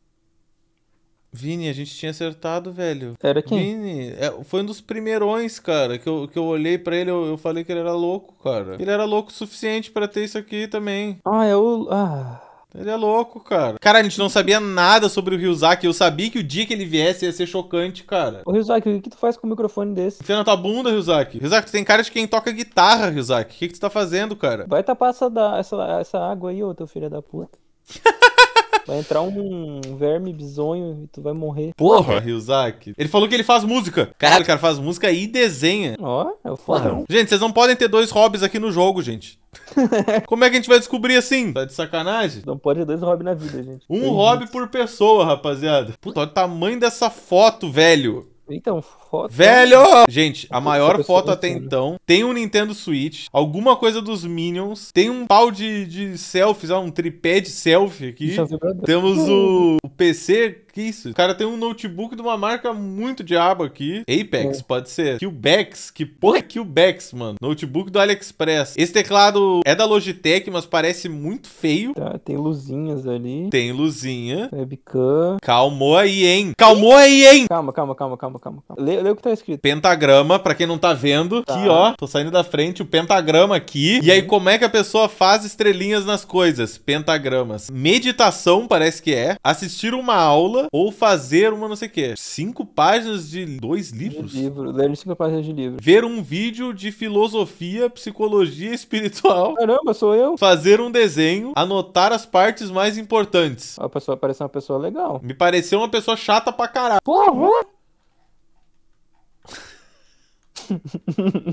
Vini, a gente tinha acertado, velho. Era quem? Vini, é, foi um dos primeirões, cara, que eu, que eu olhei para ele, eu, eu falei que ele era louco, cara. Ele era louco o suficiente para ter isso aqui também. Ah, é o... Ah... Ele é louco, cara. Cara, a gente não sabia nada sobre o Ryuzaki. Eu sabia que o dia que ele viesse ia ser chocante, cara. Ô, Ryuzaki, o que tu faz com o microfone desse? Enfia na tua bunda, Ryuzaki. Ryuzaki, tu tem cara de quem toca guitarra, Ryuzaki. O que, que tu tá fazendo, cara? Vai tapar essa, essa, essa água aí, ô, teu filho da puta. Vai entrar um verme bizonho e tu vai morrer. Porra, Ryuzaki. Ele falou que ele faz música. Caralho, o cara faz música e desenha. Ó, é o fodão. Gente, vocês não podem ter dois hobbies aqui no jogo, gente. Como é que a gente vai descobrir assim? Tá de sacanagem? Não pode ter dois hobbies na vida, gente. Um Tem hobby por pessoa, rapaziada. Puta, olha o tamanho dessa foto, velho. Então, foto. Né? Velho! Gente, a maior foto é até então tem um Nintendo Switch, alguma coisa dos Minions, tem um pau de, de selfies, um tripé de selfie aqui. É Temos o, o PC que isso? O cara tem um notebook de uma marca muito diabo aqui. Apex, é. pode ser. Bex que porra é Bex mano? Notebook do AliExpress. Esse teclado é da Logitech, mas parece muito feio. Tá, tem luzinhas ali. Tem luzinha. Webcam. Calmou aí, hein? Calmou aí, hein? Calma, calma, calma, calma, calma. Lê, lê o que tá escrito. Pentagrama, pra quem não tá vendo. Tá. Aqui, ó. Tô saindo da frente, o pentagrama aqui. Uhum. E aí, uhum. como é que a pessoa faz estrelinhas nas coisas? Pentagramas. Meditação, parece que é. Assistir uma aula ou fazer uma não sei o quê. Cinco páginas de dois livros? De livro, ler cinco páginas de livro. Ver um vídeo de filosofia, psicologia espiritual. Caramba, sou eu. Fazer um desenho, anotar as partes mais importantes. A pessoa parece uma pessoa legal. Me pareceu uma pessoa chata pra caralho. Porra!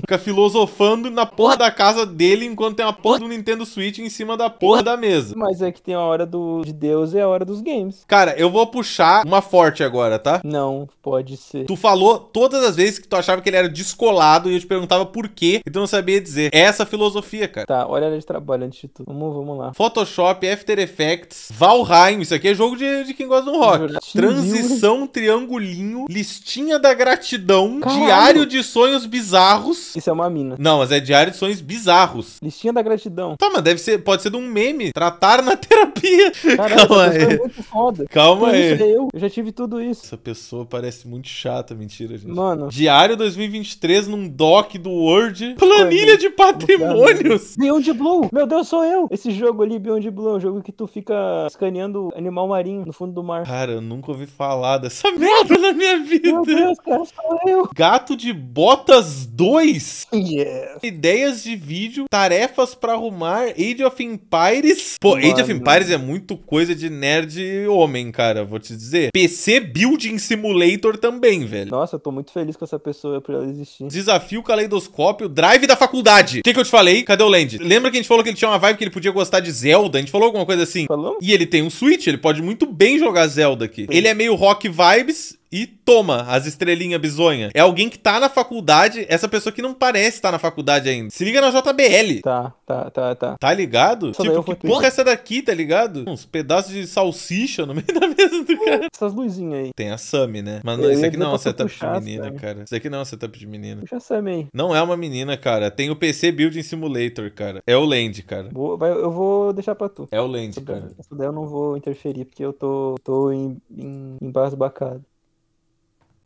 Fica filosofando na porra da casa dele enquanto tem uma porra do Nintendo Switch em cima da porra da mesa. Mas é que tem a hora do, de Deus e a hora dos games. Cara, eu vou puxar uma forte agora, tá? Não, pode ser. Tu falou todas as vezes que tu achava que ele era descolado e eu te perguntava por quê e tu não sabia dizer. É essa filosofia, cara. Tá, olha a área de trabalho antes de tudo. Vamos, vamos lá. Photoshop, After Effects, Valheim. Isso aqui é jogo de, de quem gosta do rock. Transição, triangulinho, listinha da gratidão, Caralho. diário de sonhos bizarros. Isso é uma mina. Não, mas é diário de sonhos bizarros. Listinha da gratidão. Tá, mas deve ser, pode ser de um meme. Tratar na terapia. Caraca, Calma é aí. É muito foda. Calma aí. Isso é eu. eu já tive tudo isso. Essa pessoa parece muito chata, mentira, gente. Mano. Diário 2023 num doc do Word. Planilha de patrimônios. Beyond Blue. Meu Deus, sou eu. Esse jogo ali, Beyond Blue, é um jogo que tu fica escaneando animal marinho no fundo do mar. Cara, eu nunca ouvi falar dessa merda na minha vida. Meu Deus, cara, sou eu. Gato de bota Us 2? Yeah. Ideias de vídeo, tarefas para arrumar, Age of Empires. Pô, Mano. Age of Empires é muito coisa de nerd homem, cara, vou te dizer. PC Building Simulator também, velho. Nossa, eu tô muito feliz com essa pessoa por ela existir. Desafio Caleidoscópio, Drive da Faculdade. O que, que eu te falei? Cadê o Land? Lembra que a gente falou que ele tinha uma vibe que ele podia gostar de Zelda? A gente falou alguma coisa assim? Falou? E ele tem um Switch, ele pode muito bem jogar Zelda aqui. Sim. Ele é meio rock vibes, e toma as estrelinhas bizonha. É alguém que tá na faculdade, essa pessoa que não parece estar tá na faculdade ainda. Se liga na JBL. Tá, tá, tá, tá. Tá ligado? tipo, que porra é essa daqui, tá ligado? Uns pedaços de salsicha no meio da mesa do cara. Essas luzinhas aí. Tem a Sammy, né? Mas não, isso aqui não é um setup puxar, de menina, sabe? cara. Isso aqui não é um setup de menina. Puxa a Sammy aí. Não é uma menina, cara. Tem o PC Building Simulator, cara. É o Land, cara. vai, eu vou deixar pra tu. É o Land, cara. Se der, eu não vou interferir, porque eu tô, tô em, em, embasbacado.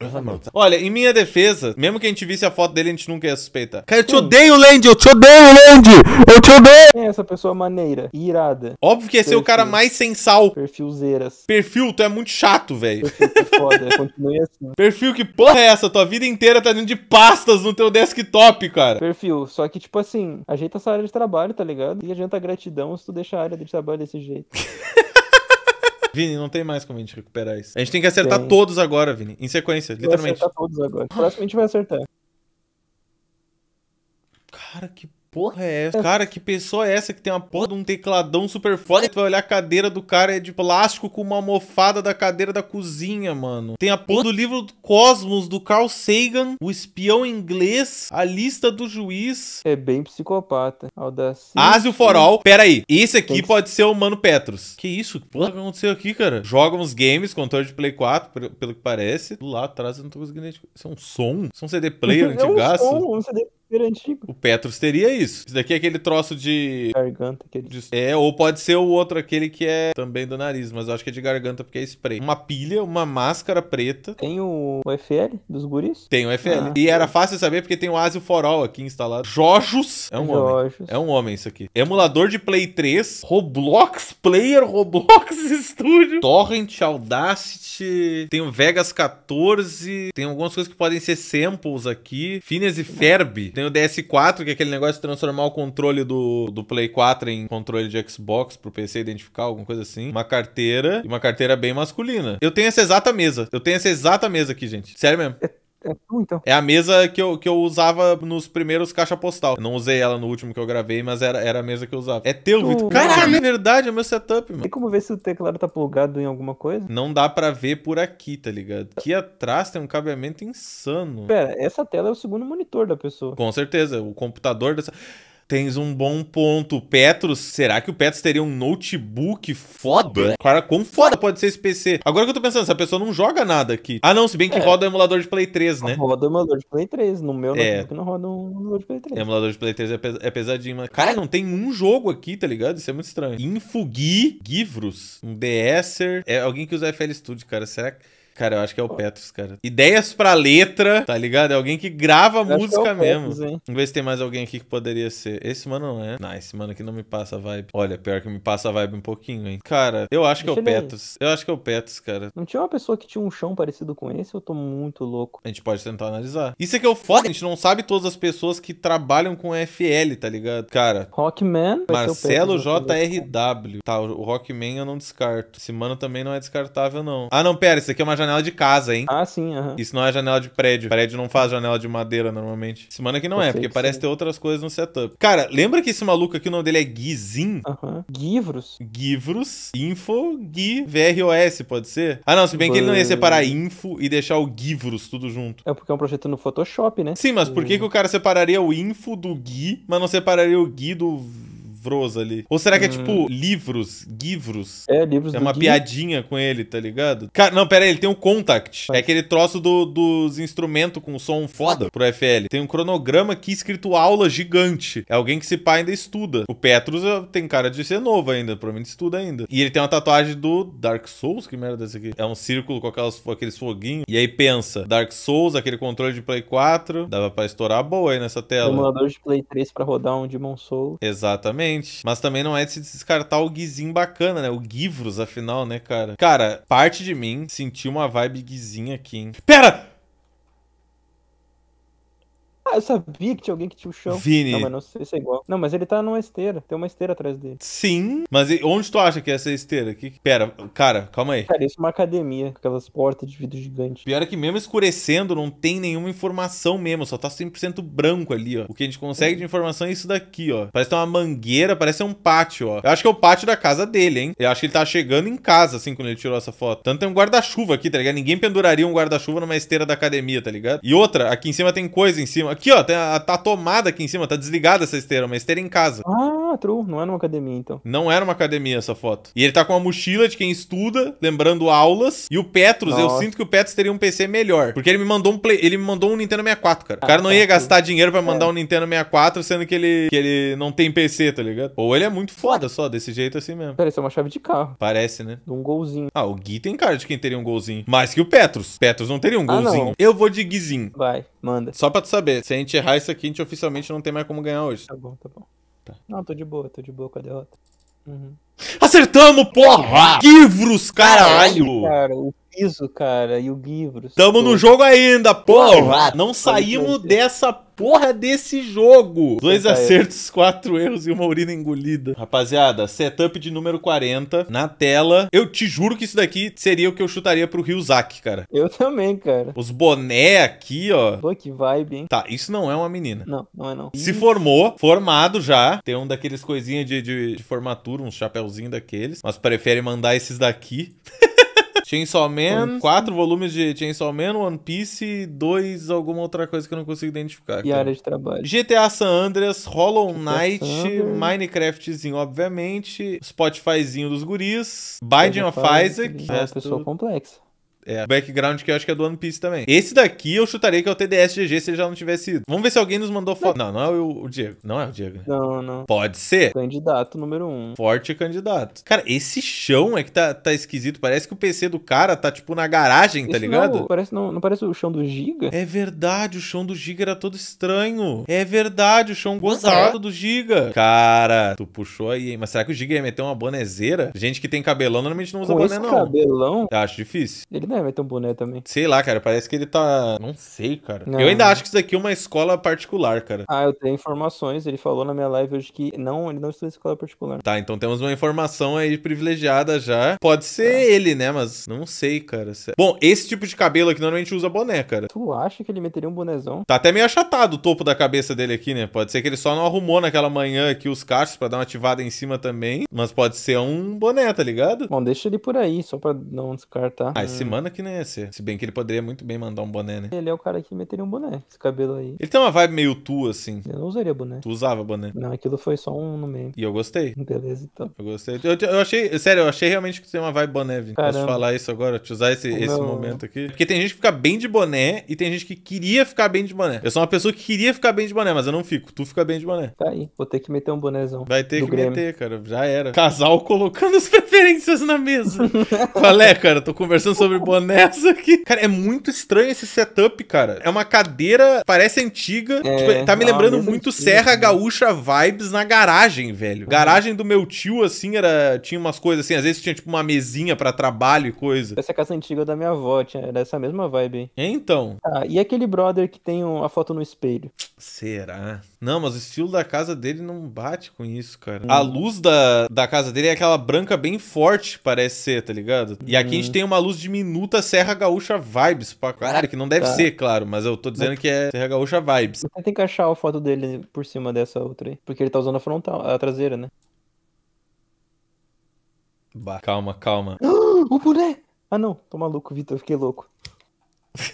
É Olha, em minha defesa, mesmo que a gente visse a foto dele, a gente nunca ia suspeitar. Cara, eu te hum. odeio, Land! Eu te odeio, Land! Eu te odeio! Quem é essa pessoa maneira? Irada. Óbvio que ia ser o cara mais sem sal. Perfilzeiras. Perfil, tu é muito chato, velho. Perfil que foda, continue assim. Perfil, que porra é essa? Tua vida inteira tá dentro de pastas no teu desktop, cara. Perfil, só que tipo assim, ajeita essa área de trabalho, tá ligado? E adianta gratidão se tu deixa a área de trabalho desse jeito. Vini, não tem mais como a gente recuperar isso. A gente tem que acertar tem. todos agora, Vini. Em sequência, Vou literalmente. acertar todos agora. Próximo a gente vai acertar. Cara, que porra é essa? Cara, que pessoa é essa que tem uma porra de um tecladão super foda? Tu vai olhar a cadeira do cara é de plástico com uma almofada da cadeira da cozinha, mano. Tem a porra do livro Cosmos do Carl Sagan, O Espião Inglês, A Lista do Juiz. É bem psicopata. Audacia. Ásio Forol. Pera aí. Esse aqui pode ser o Mano Petros. Que isso? Que porra que aconteceu aqui, cara? Joga uns games, controle de Play 4, pelo que parece. Lá atrás eu não tô conseguindo. Isso é um som? Isso é um CD player antigaço? é um som, um CD antigo. O Petrus teria isso. Isso daqui é aquele troço de. Garganta. Aquele... De... É, ou pode ser o outro, aquele que é também do nariz, mas eu acho que é de garganta porque é spray. Uma pilha, uma máscara preta. Tem o, o FL dos guris? Tem o FL. Ah, e era fácil saber porque tem o Asio Forol aqui instalado. Jojos. É um Jojos. homem. É um homem isso aqui. Emulador de Play 3. Roblox Player, Roblox Studio. Torrent, Audacity. Tem o Vegas 14. Tem algumas coisas que podem ser samples aqui. Phineas e Ferb. Tem o DS4, que é aquele negócio de transformar o controle do, do Play 4 em controle de Xbox pro PC identificar, alguma coisa assim. Uma carteira, e uma carteira bem masculina. Eu tenho essa exata mesa. Eu tenho essa exata mesa aqui, gente. Sério mesmo. É é tu, então, então? É a mesa que eu, que eu usava nos primeiros caixa postal. Eu não usei ela no último que eu gravei, mas era, era a mesa que eu usava. É teu, tu... Vitor? Caralho, é verdade, é meu setup, mano. Tem como ver se o teclado tá plugado em alguma coisa? Não dá pra ver por aqui, tá ligado? Aqui atrás tem um cabeamento insano. Pera, essa tela é o segundo monitor da pessoa. Com certeza, o computador dessa... Tens um bom ponto. Petros, será que o Petros teria um notebook foda? Cara, quão foda pode ser esse PC? Agora que eu tô pensando, essa pessoa não joga nada aqui. Ah, não, se bem que é. roda o emulador de Play 3, né? Roda o emulador de Play 3. No meu é. notebook não roda um emulador de Play 3. O emulador de Play 3 é, pes é pesadinho, mas. Cara, não tem um jogo aqui, tá ligado? Isso é muito estranho. Infugi, Givros, um DSer. É alguém que usa FL Studio, cara. Será que. Cara, eu acho que é o Petrus, cara. Ideias pra letra, tá ligado? É alguém que grava eu é música é mesmo. Vamos ver se tem mais alguém aqui que poderia ser. Esse mano não é. Não, esse mano aqui não me passa vibe. Olha, pior que me passa vibe um pouquinho, hein. Cara, eu acho Deixa que é o Petrus. Eu acho que é o Petrus, cara. Não tinha uma pessoa que tinha um chão parecido com esse? Eu tô muito louco. A gente pode tentar analisar. Isso é que é o foda, a gente não sabe todas as pessoas que trabalham com FL, tá ligado? Cara. Rockman. Marcelo né? JRW. Tá, o Rockman eu não descarto. Esse mano também não é descartável, não. Ah, não, pera, isso aqui é uma janela janela de casa, hein? Ah, sim, Isso não é janela de prédio. Prédio não faz janela de madeira normalmente. Semana que não eu é, porque parece sim. ter outras coisas no setup. Cara, lembra que esse maluco aqui, o nome dele é Guizin? Aham. Givros. Givros. Info, Gui, VROS, pode ser? Ah, não, se bem Boa. que ele não ia separar info e deixar o Givros tudo junto. É porque é um projeto no Photoshop, né? Sim, mas por que, hum. que o cara separaria o info do Gui, mas não separaria o Gui do livros ali. Ou será que é tipo, hum. tipo livros, livros? É, livros É uma piadinha com ele, tá ligado? Cara, não, pera aí, ele tem um contact. É aquele troço do, dos instrumentos com som foda pro FL. Tem um cronograma aqui escrito aula gigante. É alguém que se pá ainda estuda. O Petrus tem cara de ser novo ainda, provavelmente estuda ainda. E ele tem uma tatuagem do Dark Souls, que merda desse é aqui. É um círculo com aquelas, aqueles foguinhos. E aí pensa, Dark Souls, aquele controle de Play 4, dava pra estourar boa aí nessa tela. Emulador de Play 3 pra rodar um Demon Souls. Exatamente. Mas também não é de se descartar o guizinho bacana, né? O Givros, afinal, né, cara? Cara, parte de mim sentiu uma vibe guizinha aqui, hein? Pera! Ah, eu sabia que tinha alguém que tinha o chão. Vini. Não, mas não sei se é igual. Não, mas ele tá numa esteira. Tem uma esteira atrás dele. Sim. Mas onde tu acha que é essa esteira? Que... Pera, cara, calma aí. Cara, isso é uma academia, com aquelas portas de vidro gigante. Pior é que mesmo escurecendo, não tem nenhuma informação mesmo. Só tá 100% branco ali, ó. O que a gente consegue de informação é isso daqui, ó. Parece uma mangueira, parece um pátio, ó. Eu acho que é o pátio da casa dele, hein? Eu acho que ele tá chegando em casa, assim, quando ele tirou essa foto. Tanto tem um guarda-chuva aqui, tá ligado? Ninguém penduraria um guarda-chuva numa esteira da academia, tá ligado? E outra, aqui em cima tem coisa em cima. Aqui, ó, tá, tomada aqui em cima, tá desligada essa esteira, uma esteira em casa. Ah, true. Não era é uma academia, então. Não era uma academia essa foto. E ele tá com uma mochila de quem estuda, lembrando aulas. E o Petrus, Nossa. eu sinto que o Petrus teria um PC melhor. Porque ele me mandou um play, ele me mandou um Nintendo 64, cara. O cara não ia gastar dinheiro para mandar é. um Nintendo 64, sendo que ele, que ele não tem PC, tá ligado? Ou ele é muito foda só, desse jeito assim mesmo. Parece é uma chave de carro. Parece, né? um golzinho. Ah, o Gui tem cara de quem teria um golzinho. Mais que o Petrus. Petrus não teria um ah, golzinho. Ah, eu vou de Guizinho. Vai, manda. Só pra tu saber. Se a gente errar isso aqui, a gente oficialmente não tem mais como ganhar hoje. Tá bom, tá bom. Tá. Não, tô de boa, tô de boa com a derrota. Uhum. Acertamos, porra! Uhum. Livros, caralho! Cara, o isso, cara, e o livro. Tamo no jogo ainda, porra! Não saímos dessa porra desse jogo! Dois é. acertos, quatro erros e uma urina engolida. Rapaziada, setup de número 40 na tela. Eu te juro que isso daqui seria o que eu chutaria pro Ryuzaki, cara. Eu também, cara. Os boné aqui, ó. Pô, que vibe, hein? Tá, isso não é uma menina. Não, não é não. Se formou, formado já. Tem um daqueles coisinhas de, de, de formatura, uns chapéuzinho daqueles. Mas prefere mandar esses daqui. Chainsaw Man, quatro volumes de Chainsaw Man, One Piece, dois, alguma outra coisa que eu não consigo identificar. Cara. área de trabalho. GTA San Andreas, Hollow Knight, Minecraftzinho, obviamente, Spotifyzinho dos guris, Biden of Isaac. É, é pessoa complexa. É, o background que eu acho que é do One Piece também. Esse daqui eu chutaria que é o TDS GG se ele já não tivesse ido. Vamos ver se alguém nos mandou foto. Não, não é o, o Diego. Não é o Diego. Né? Não, não. Pode ser. Candidato número um. Forte candidato. Cara, esse chão é que tá, tá esquisito. Parece que o PC do cara tá, tipo, na garagem, tá Isso é ligado? Não, parece, não, não parece o chão do Giga? É verdade, o chão do Giga era todo estranho. É verdade, o chão gostado do Giga. Cara, tu puxou aí, hein? Mas será que o Giga ia meter uma bonezeira? Gente que tem cabelão normalmente não usa Com boné, esse não. cabelão? Eu acho difícil. Ele não é é, vai ter um boné também. Sei lá, cara, parece que ele tá. Não sei, cara. Não. Eu ainda acho que isso daqui é uma escola particular, cara. Ah, eu tenho informações. Ele falou na minha live hoje que não, ele não estuda escola particular. Tá, então temos uma informação aí privilegiada já. Pode ser tá. ele, né? Mas não sei, cara. Bom, esse tipo de cabelo aqui normalmente usa boné, cara. Tu acha que ele meteria um bonezão? Tá até meio achatado o topo da cabeça dele aqui, né? Pode ser que ele só não arrumou naquela manhã aqui os cachos para dar uma ativada em cima também. Mas pode ser um boné, tá ligado? Bom, deixa ele por aí, só pra não descartar. Ah, esse hum que nem esse, se bem que ele poderia muito bem mandar um boné, né? Ele é o cara que meteria um boné, esse cabelo aí. Ele tem uma vibe meio tu, assim. Eu não usaria boné. Tu usava boné. Não, aquilo foi só um no meio. E eu gostei. Beleza, então. Eu gostei. Eu, eu achei, sério, eu achei realmente que tem uma vibe boné, Vini. Posso falar isso agora? Te usar esse, esse meu... momento aqui? Porque tem gente que fica bem de boné e tem gente que queria ficar bem de boné. Eu sou uma pessoa que queria ficar bem de boné, mas eu não fico. Tu fica bem de boné. Tá aí. Vou ter que meter um bonézão. Vai ter que Grêmio. meter, cara. Já era. Casal colocando as preferências na mesa. Qual é, cara? Tô conversando sobre vou nessa aqui. Cara, é muito estranho esse setup, cara. É uma cadeira, parece antiga. É, tipo, tá me ah, lembrando muito antiga, assim, Serra né? Gaúcha vibes na garagem, velho. Ah. Garagem do meu tio, assim, era tinha umas coisas assim. Às vezes tinha, tipo, uma mesinha para trabalho e coisa. Essa casa antiga da minha avó tinha essa mesma vibe, hein? É, então. Ah, e aquele brother que tem a foto no espelho? Será? Não, mas o estilo da casa dele não bate com isso, cara. Uhum. A luz da, da casa dele é aquela branca bem forte, parece ser, tá ligado? E aqui uhum. a gente uhum. tem uma luz diminuta Serra Gaúcha Vibes. Pra... Claro que não deve tá. ser, claro, mas eu tô dizendo que é Serra Gaúcha Vibes. que achar a foto dele por cima dessa outra aí, porque ele tá usando a frontal, a traseira, né? Bah, calma, calma. o boné! Ah não, tô maluco, Vitor, fiquei louco.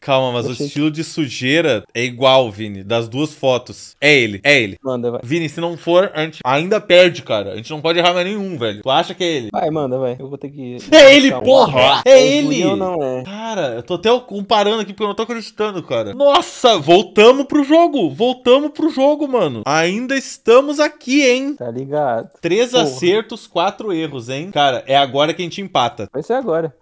Calma, mas o estilo de sujeira é igual, Vini, das duas fotos. É ele, é ele. Manda, vai. Vini, se não for, a gente ainda perde, cara. A gente não pode errar mais nenhum, velho. Tu acha que é ele? Vai, manda, vai. Eu vou ter que. É ele, porra! É, é ele! Não, não é. Cara, eu tô até comparando aqui porque eu não tô acreditando, cara. Nossa, voltamos pro jogo. Voltamos pro jogo, mano. Ainda estamos aqui, hein? Tá ligado. Três porra. acertos, quatro erros, hein? Cara, é agora que a gente empata. Vai ser agora.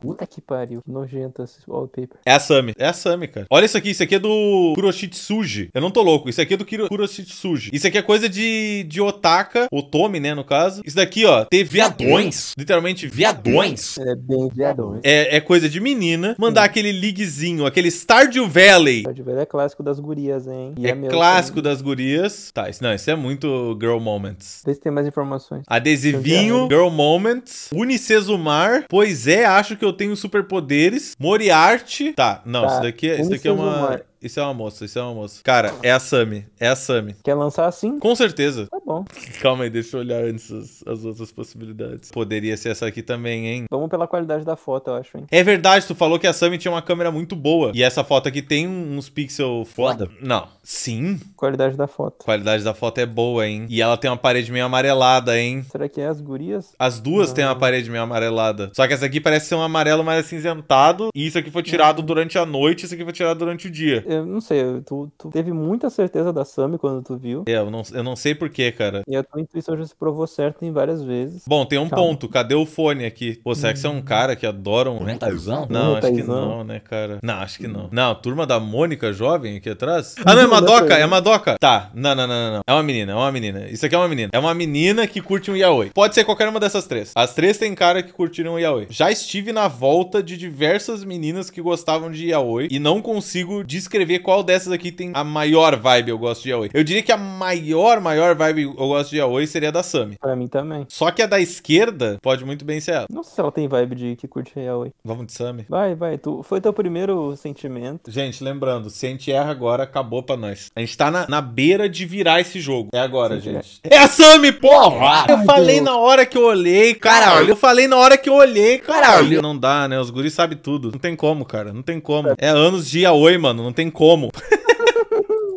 Puta que pariu, que nojento esse wallpaper. É a Sami, é a Sami, cara. Olha isso aqui, isso aqui é do Kuroshitsuji. Eu não tô louco, isso aqui é do Kuroshitsuji. Isso aqui é coisa de, de Otaka, Otome, né, no caso. Isso daqui, ó, ter viadões, literalmente viadões. É bem viadões. É, é coisa de menina. Mandar hum. aquele liguezinho, aquele Stardew Valley. Stardew Valley é clássico das gurias, hein. E é, é clássico também. das gurias. Tá, isso não, isso é muito girl moments. Vê se tem mais informações. Adesivinho, né? girl moments, Unicesumar. Pois é, acho que eu tenho superpoderes. Moriarty. Tá, não, tá, isso daqui, é- isso daqui é uma. Isso é uma moça, isso é uma moça. Cara, é a Sami. É a Sami. Quer lançar assim? Com certeza. Tá bom. Calma aí, deixa eu olhar antes as, as, outras possibilidades. Poderia ser essa aqui também, hein? Vamos pela qualidade da foto, eu acho, hein? É verdade, tu falou que a Sami tinha uma câmera muito boa. E essa foto aqui tem uns pixels foda. Não. Sim. Qualidade da foto. Qualidade da foto é boa, hein? E ela tem uma parede meio amarelada, hein? Será que é as gurias? As duas têm uma parede meio amarelada. Só que essa aqui parece ser um amarelo mais acinzentado. E isso aqui foi tirado durante a noite, isso aqui foi tirado durante o dia eu não sei, tu, tu, teve muita certeza da Sammy quando tu viu. É, eu não, eu não sei porquê, cara. E a tua intuição já se provou certa em várias vezes. Bom, tem um Calma. ponto. Cadê o fone aqui? Pô, será que você é um hum. cara que adora um. Metaizão? Não, é é acho que não, né, cara? Não, acho que não. Não, turma da Mônica jovem aqui atrás? Ah, não, é, é Madoka, é Madoka. Tá, não, não, não, não. É uma menina, é uma menina. Isso aqui é uma menina. É uma menina que curte um yaoi. Pode ser qualquer uma dessas três. As três tem cara que curtiram um yaoi. Já estive na volta de diversas meninas que gostavam de yaoi e não consigo descrever ver qual dessas aqui tem a maior vibe eu gosto de yaoi. Eu diria que a maior, maior vibe eu gosto de yaoi seria a da Sami. Pra mim também. Só que a da esquerda pode muito bem ser ela. Não sei se ela tem vibe de que curte yaoi. Vamos de Sami. Vai, vai. Tu... Foi teu primeiro sentimento. Gente, lembrando, se a gente erra agora, acabou pra nós. A gente tá na, na beira de virar esse jogo. É agora, Sim, é. gente. É. é a Sami, porra! Ai, eu falei Deus. na hora que eu olhei, caralho. Eu falei na hora que eu olhei, caralho. Não dá, né? Os guris sabem tudo. Não tem como, cara. Não tem como. É anos de yaoi, mano. Não tem tem como.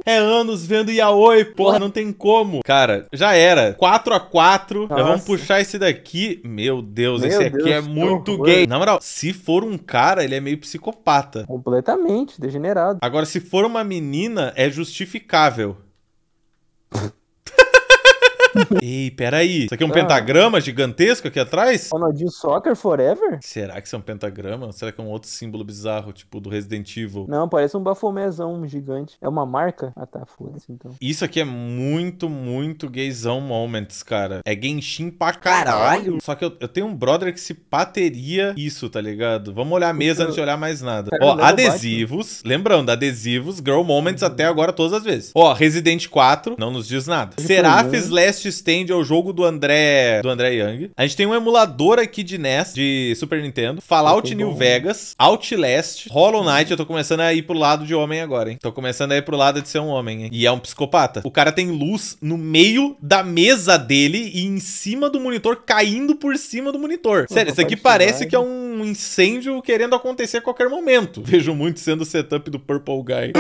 É anos vendo Yaoi, porra, não tem como. Cara, já era. 4 a 4 vamos puxar esse daqui. Meu Deus, Meu esse aqui Deus, é muito horror. gay. Na moral, se for um cara, ele é meio psicopata. Completamente, degenerado. Agora, se for uma menina, é justificável. Ei, peraí. Isso aqui é um ah. pentagrama gigantesco aqui atrás? Ronaldinho Soccer Forever? Será que isso é um pentagrama? Será que é um outro símbolo bizarro, tipo do Resident Evil? Não, parece um bafomezão gigante. É uma marca? Ah tá, foda-se então. Isso aqui é muito, muito gayzão moments, cara. É Genshin pra caralho. Só que eu, eu tenho um brother que se pateria isso, tá ligado? Vamos olhar a mesa eu... Então, antes de olhar mais nada. Cara, tá Ó, adesivos. Bate. Lembrando, adesivos, girl moments uhum. até agora todas as vezes. Ó, Resident 4, não nos diz nada. Tipo, Seraph né? Last se estende ao jogo do André do André Young. A gente tem um emulador aqui de NES, de Super Nintendo. Fallout New bom. Vegas, Outlast, Hollow Knight. Eu tô começando a ir pro lado de homem agora, hein? Tô começando a ir pro lado de ser um homem, hein? E é um psicopata. O cara tem luz no meio da mesa dele e em cima do monitor, caindo por cima do monitor. Sério, isso aqui parece que é um incêndio querendo acontecer a qualquer momento. Vejo muito sendo o setup do Purple Guy.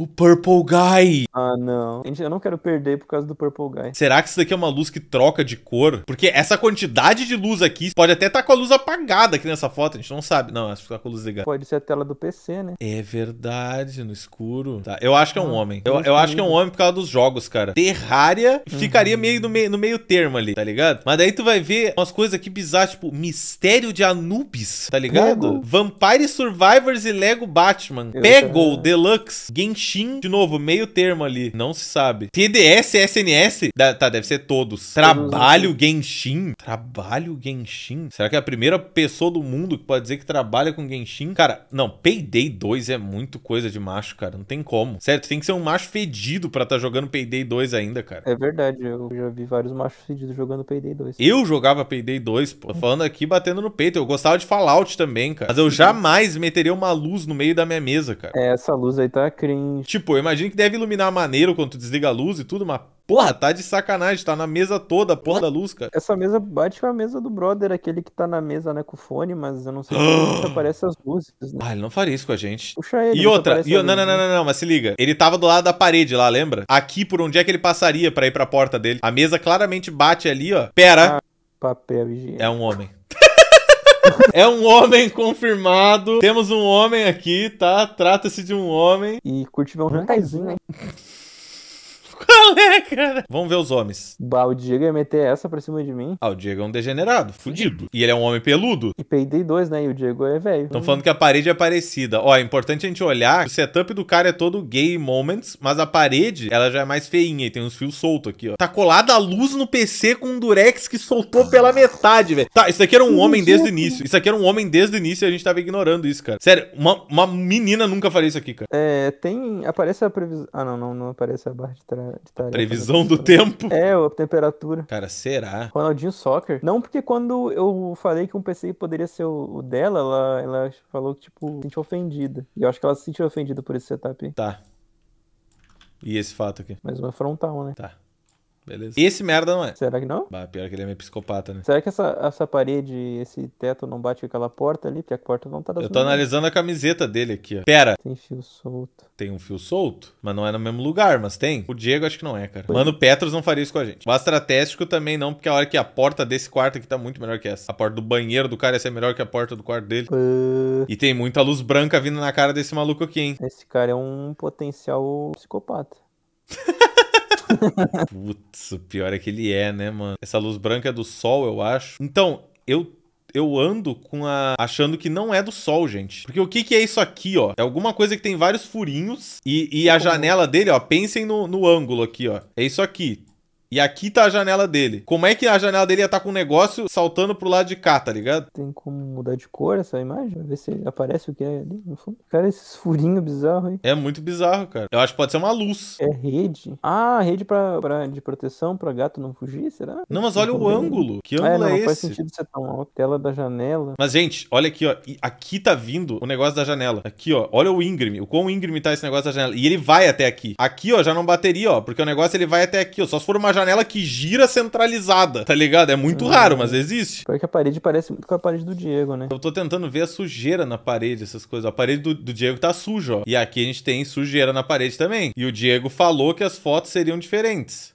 o Purple Guy! Ah, não. Gente, eu não quero perder por causa do Purple Guy. Será que isso daqui é uma luz que troca de cor? Porque essa quantidade de luz aqui pode até estar tá com a luz apagada aqui nessa foto, a gente não sabe. Não, acho que tá com a luz ligada. Pode ser a tela do PC, né? É verdade, no escuro. Tá, eu acho que é um ah, homem. Eu, eu acho que é um homem por causa dos jogos, cara. Terraria uhum. ficaria meio no, meio no meio termo ali, tá ligado? Mas daí tu vai ver umas coisas aqui bizarras, tipo Mistério de Anubis, tá ligado? Pego. Vampire Survivors e Lego Batman. Eu Peggle, Deluxe, Genshin, de novo, meio termo ali. Não se sabe. TDS, SNS, da, tá, deve ser todos. Trabalho assim. Genshin? Trabalho Genshin? Será que é a primeira pessoa do mundo que pode dizer que trabalha com Genshin? Cara, não, Payday 2 é muito coisa de macho, cara. Não tem como. Certo, tem que ser um macho fedido pra estar tá jogando Payday 2 ainda, cara. É verdade, eu já vi vários machos fedidos jogando Payday 2. Eu jogava Payday 2, pô, falando aqui, batendo no peito. Eu gostava de Fallout também, cara. Mas eu jamais meteria uma luz no meio da minha mesa, cara. É, essa luz aí tá cringe. Tipo, eu imagino que deve iluminar maneiro quando tu desliga a luz e tudo, mas porra, tá de sacanagem sacanagem, tá na mesa toda a porra da luz, cara. Essa mesa bate com a mesa do brother, aquele que tá na mesa, né, com o fone, mas eu não sei se aparece as luzes, né? Ah, ele não faria isso com a gente. Puxa ele. E outra, e, não, não, não, não, não, mas se liga. Ele tava do lado da parede lá, lembra? Aqui por onde é que ele passaria pra ir pra porta dele. A mesa claramente bate ali, ó. Pera. Ah, papel higiênico. É um homem. É um homem confirmado. Temos um homem aqui, tá? Trata-se de um homem. E curte um jantarzinho, hein? é, cara? Vamos ver os homens. Bah, o Diego ia meter essa pra cima de mim. Ah, o Diego é um degenerado, fudido. E ele é um homem peludo. E peidei dois, né? E o Diego é velho. Estão falando que a parede é parecida. Ó, é importante a gente olhar. O setup do cara é todo gay moments, mas a parede, ela já é mais feinha e tem uns fios soltos aqui, ó. Tá colada a luz no PC com um durex que soltou pela metade, velho. Tá, isso aqui era um homem desde o início. Isso aqui era um homem desde o início e a gente tava ignorando isso, cara. Sério, uma, uma menina nunca faria isso aqui, cara. É, tem. Aparece a previsão. Ah, não, não, não aparece a barra de trás. Itália. Tá Previsão do né? tempo? É, a temperatura. Cara, será? Ronaldinho Soccer. Não, porque quando eu falei que um PC poderia ser o, dela, ela, ela falou que, tipo, se sentiu ofendida. E eu acho que ela se sentiu ofendida por esse setup aí. Tá. E esse fato aqui? Mais uma frontal, né? Tá. Beleza. Esse merda não é. Será que não? Bah, pior que ele é meio psicopata, né? Será que essa, essa parede, esse teto não bate com aquela porta ali? Porque a porta não tá da Eu tô analisando a camiseta dele aqui, ó. Pera. Tem fio solto. Tem um fio solto? Mas não é no mesmo lugar, mas tem. O Diego acho que não é, cara. Mano, é. Petros não faria isso com a gente. O Astratéstico também não, porque a hora que a porta desse quarto aqui tá muito melhor que essa. A porta do banheiro do cara ia ser melhor que a porta do quarto dele. Uh... E tem muita luz branca vindo na cara desse maluco aqui, hein? Esse cara é um potencial psicopata. Putz, o pior é que ele é, né, mano? Essa luz branca é do sol, eu acho. Então, eu eu ando com a achando que não é do sol, gente. Porque o que, que é isso aqui, ó? É alguma coisa que tem vários furinhos e, e a janela dele, ó, pensem no, no ângulo aqui, ó. É isso aqui. E aqui tá a janela dele. Como é que a janela dele ia estar tá com o negócio saltando pro lado de cá, tá ligado? Tem como mudar de cor essa imagem? Ver se aparece o que é ali no fundo. Cara, esses furinhos bizarros aí. É muito bizarro, cara. Eu acho que pode ser uma luz. É rede? Ah, rede pra, pra de proteção pra gato não fugir, será? Não, mas olha o ângulo. Que é, ângulo é, não, é não esse? Não faz sentido ser tão alto. Tela da janela. Mas, gente, olha aqui, ó. Aqui tá vindo o negócio da janela. Aqui, ó. Olha o íngreme. O quão íngreme tá esse negócio da janela. E ele vai até aqui. Aqui, ó, já não bateria, ó. Porque o negócio ele vai até aqui, ó. Só se for uma janela janela que gira centralizada, tá ligado? É muito uhum. raro, mas existe. Porque a parede parece muito com a parede do Diego, né? Eu tô tentando ver a sujeira na parede, essas coisas. A parede do, do Diego tá suja, ó. E aqui a gente tem sujeira na parede também. E o Diego falou que as fotos seriam diferentes.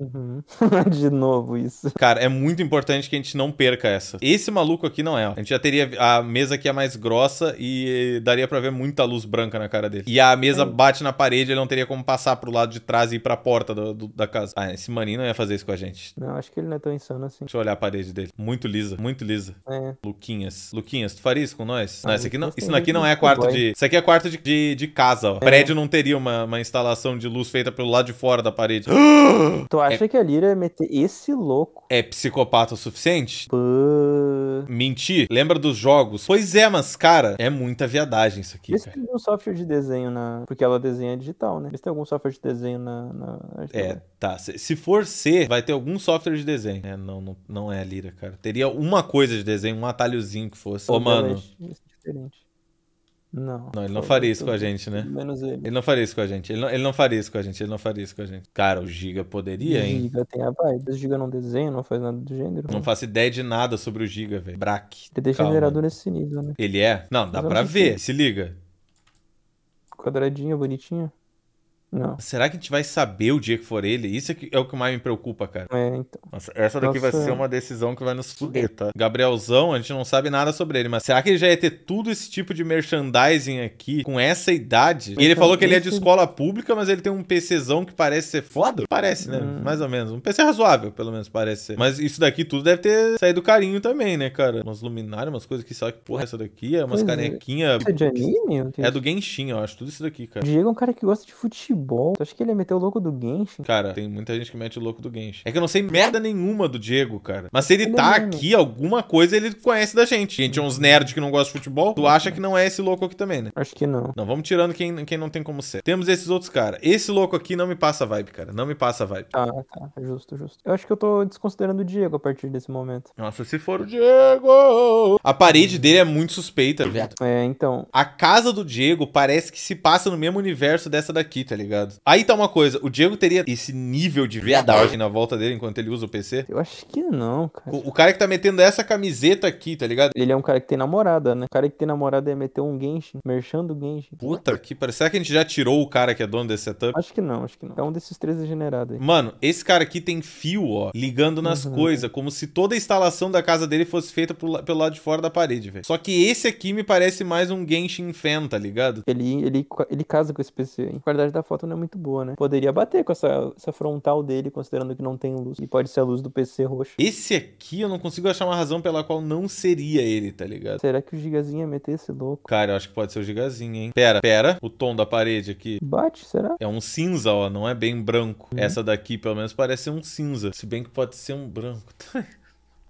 Uhum. de novo isso. Cara, é muito importante que a gente não perca essa. Esse maluco aqui não é. Ó. A gente já teria a mesa que é mais grossa e daria para ver muita luz branca na cara dele. E a mesa é. bate na parede, ele não teria como passar pro lado de trás e ir pra porta do, do, da casa. Ah, esse maninho não ia fazer isso com a gente. Não, acho que ele não é tão insano assim. Deixa eu olhar a parede dele. Muito lisa, muito lisa. É. Luquinhas. Luquinhas, tu faria isso com nós? Ah, não, esse aqui não, isso aqui não é quarto de... Isso aqui é quarto de, de, de casa, ó. É. Prédio não teria uma, uma instalação de luz feita pelo lado de fora da parede. Tu acha acha é... que a Lyra ia meter esse louco? É psicopata o suficiente? Pô. Mentir? Lembra dos jogos? Pois é, mas, cara, é muita viadagem isso aqui. Vê se tem algum software de desenho na. Porque ela desenha digital, né? Vê se tem algum software de desenho na. na... É, tá. Se for C, vai ter algum software de desenho. É, não, não, não é a Lyra, cara. Teria uma coisa de desenho, um atalhozinho que fosse. Ô, oh, mano. É diferente. Não. Não, ele não faria isso com a gente, né? Menos ele. Ele não faria isso com a gente. Ele não, ele não faria isso com a gente. Ele não faria isso com a gente. Cara, o Giga poderia, hein? Giga tem a vibe. O Giga não desenha, não faz nada do gênero. Não né? faço ideia de nada sobre o Giga, velho. Brack. Ele deixa gerador nesse nível, né? Ele é? Não, dá Mas pra ver. Se liga. Quadradinha, bonitinha. Não. Será que a gente vai saber o dia que for ele? Isso é, que, é o que mais me preocupa, cara. É, então. Nossa, essa daqui Nossa. vai ser uma decisão que vai nos fuder, tá? Gabrielzão, a gente não sabe nada sobre ele, mas será que ele já ia ter tudo esse tipo de merchandising aqui com essa idade? E ele falou que ele é de escola pública, mas ele tem um PCzão que parece ser foda? Parece, né? Hum. Mais ou menos. Um PC razoável, pelo menos parece ser. Mas isso daqui tudo deve ter saído carinho também, né, cara? Umas luminárias, umas coisas que só que porra essa daqui, é umas é. canequinhas. É de anime? É do Genshin, eu acho. Tudo isso daqui, cara. Diego é um cara que gosta de futebol bom. Tu acha que ele ia é meter o louco do Genshin? Cara, tem muita gente que mete o louco do Genshin. É que eu não sei merda nenhuma do Diego, cara. Mas se ele, ele é tá é aqui, alguma coisa ele conhece da gente. A gente é uns nerds que não gosta de futebol. Tu acha que não é esse louco aqui também, né? Acho que não. Não, vamos tirando quem, quem não tem como ser. Temos esses outros caras. Esse louco aqui não me passa vibe, cara. Não me passa vibe. Ah, tá. Justo, justo. Eu acho que eu tô desconsiderando o Diego a partir desse momento. Nossa, se for o Diego! A parede dele é muito suspeita, velho. É, então. A casa do Diego parece que se passa no mesmo universo dessa daqui, tá ligado? ligado? Aí tá uma coisa, o Diego teria esse nível de verdade na volta dele enquanto ele usa o PC? Eu acho que não, cara. O, o, cara que tá metendo essa camiseta aqui, tá ligado? Ele é um cara que tem namorada, né? O cara que tem namorada ia é meter um Genshin, merchando o Genshin. Puta que pariu. Será que a gente já tirou o cara que é dono desse setup? Acho que não, acho que não. É um desses três degenerados aí. Mano, esse cara aqui tem fio, ó, ligando nas uhum. coisas, como se toda a instalação da casa dele fosse feita pelo lado de fora da parede, velho. Só que esse aqui me parece mais um Genshin fan, tá ligado? Ele, ele, ele casa com esse PC, hein? qualidade da foto foto não é muito boa, né? Poderia bater com essa, essa frontal dele, considerando que não tem luz. E pode ser a luz do PC roxo. Esse aqui eu não consigo achar uma razão pela qual não seria ele, tá ligado? Será que o Gigazinho ia meter esse louco? Cara, eu acho que pode ser o Gigazinho, hein? Pera, pera. O tom da parede aqui. Bate, será? É um cinza, ó. Não é bem branco. Uhum. Essa daqui, pelo menos, parece um cinza. Se bem que pode ser um branco.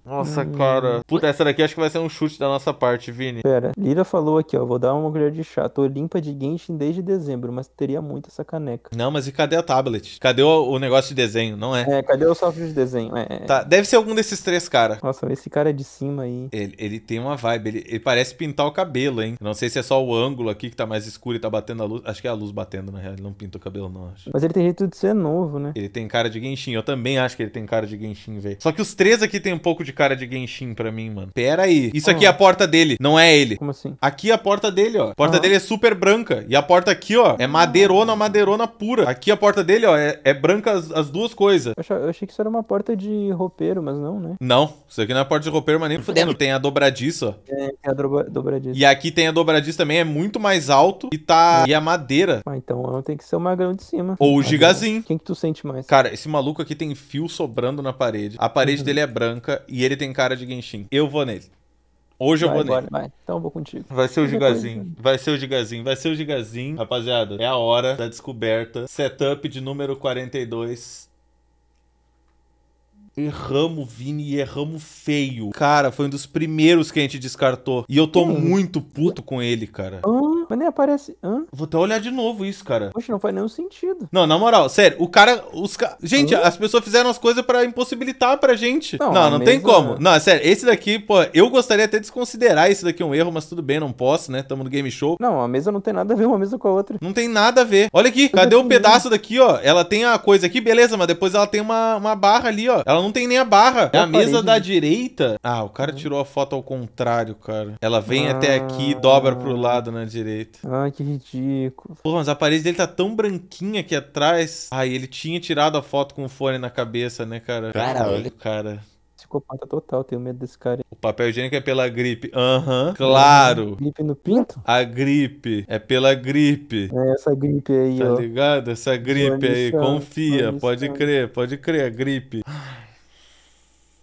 Nossa, hum. cara. Puta, essa daqui acho que vai ser um chute da nossa parte, Vini. Pera, Lira falou aqui, ó. Vou dar uma colher de chá. Tô limpa de Genshin desde dezembro, mas teria muito essa caneca. Não, mas e cadê a tablet? Cadê o, o negócio de desenho, não é? É, cadê o software de desenho? É, é. Tá, deve ser algum desses três, cara. Nossa, esse cara é de cima aí. Ele, ele tem uma vibe. Ele, ele, parece pintar o cabelo, hein? Não sei se é só o ângulo aqui que tá mais escuro e tá batendo a luz. Acho que é a luz batendo, na real. Ele não pinta o cabelo, não, acho. Mas ele tem jeito de ser novo, né? Ele tem cara de Genshin. Eu também acho que ele tem cara de Genshin, velho. Só que os três aqui tem um pouco de de cara de Genshin pra mim, mano. Pera aí. Isso aqui é ah. a porta dele, não é ele. Como assim? Aqui é a porta dele, ó. A porta dele é super branca. E a porta aqui, ó, é madeirona, madeirona pura. Aqui a porta dele, ó, é, é branca as, as, duas coisas. Eu, eu achei que isso era uma porta de roupeiro, mas não, né? Não, isso aqui não é porta de roupeiro, mas nem fudendo. Tem a dobradiça. É, tem a dobradiça. E aqui tem a dobradiça também, é muito mais alto e tá... E a madeira. Ah, então tem que ser o magrão de cima. Ou o gigazinho. Quem que tu sente mais? Cara, esse maluco aqui tem fio sobrando na parede. A parede uhum. dele é branca e e ele tem cara de Genshin. Eu vou nele. Hoje vai, eu vou bora, nele. Vai. Então eu vou contigo. Vai ser o Gigazinho. Né? Vai ser o Gigazinho. Vai ser o Gigazinho. Rapaziada, é a hora da descoberta. Setup de número 42. Erramos, Vini, e erramos feio. Cara, foi um dos primeiros que a gente descartou. E eu tô hum. muito puto com ele, cara. Hum nem aparece. Hã? Vou até olhar de novo isso, cara. Poxa, não faz nenhum sentido. Não, na moral, sério, o cara. Os ca... Gente, Hã? as pessoas fizeram as coisas pra impossibilitar pra gente. Não, não, não tem como. Não, sério, esse daqui, pô, eu gostaria até de desconsiderar esse daqui um erro, mas tudo bem, não posso, né? Tamo no game show. Não, a mesa não tem nada a ver uma mesa com a outra. Não tem nada a ver. Olha aqui, cadê é o um pedaço daqui, ó? Ela tem a coisa aqui, beleza, mas depois ela tem uma, uma barra ali, ó. Ela não tem nem a barra. É a mesa parede. da direita. Ah, o cara uhum. tirou a foto ao contrário, cara. Ela vem ah. até aqui e ah. dobra pro lado na direita bonita. Ai, que ridículo. Porra, mas a parede dele tá tão branquinha aqui atrás. Ai, ele tinha tirado a foto com o fone na cabeça, né, cara? Cara, olha. Cara. Psicopata total, tenho medo desse cara. O papel higiênico é pela gripe. Aham, uhum, claro. Gripe no pinto? A gripe. É pela gripe. É essa gripe aí, tá ó. Tá ligado? Essa gripe aí. Confia, pode crer, pode crer, a gripe.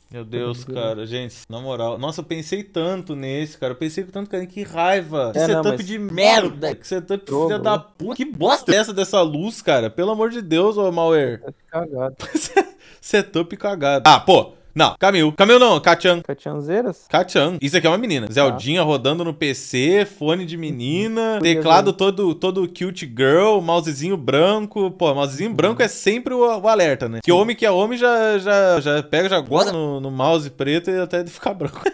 Meu Deus, cara, gente, na moral. Nossa, eu pensei tanto nesse, cara. Eu pensei tanto, cara, que raiva. Que é, setup não, de merda. Que setup de filha da puta. Que bosta é essa dessa luz, cara? Pelo amor de Deus, ô Mauer. É cagado. setup cagado. Ah, pô. Não, Camil. Camil não, Kachan. Kachanzeiras? Kachan. Isso aqui é uma menina. Tá. Zeldinha rodando no PC, fone de menina, uhum. teclado todo, todo cute girl, mousezinho branco. Pô, mousezinho uhum. branco é sempre o, o alerta, né? Que homem que é homem já, já, já pega, já gosta no, no mouse preto e até ficar branco.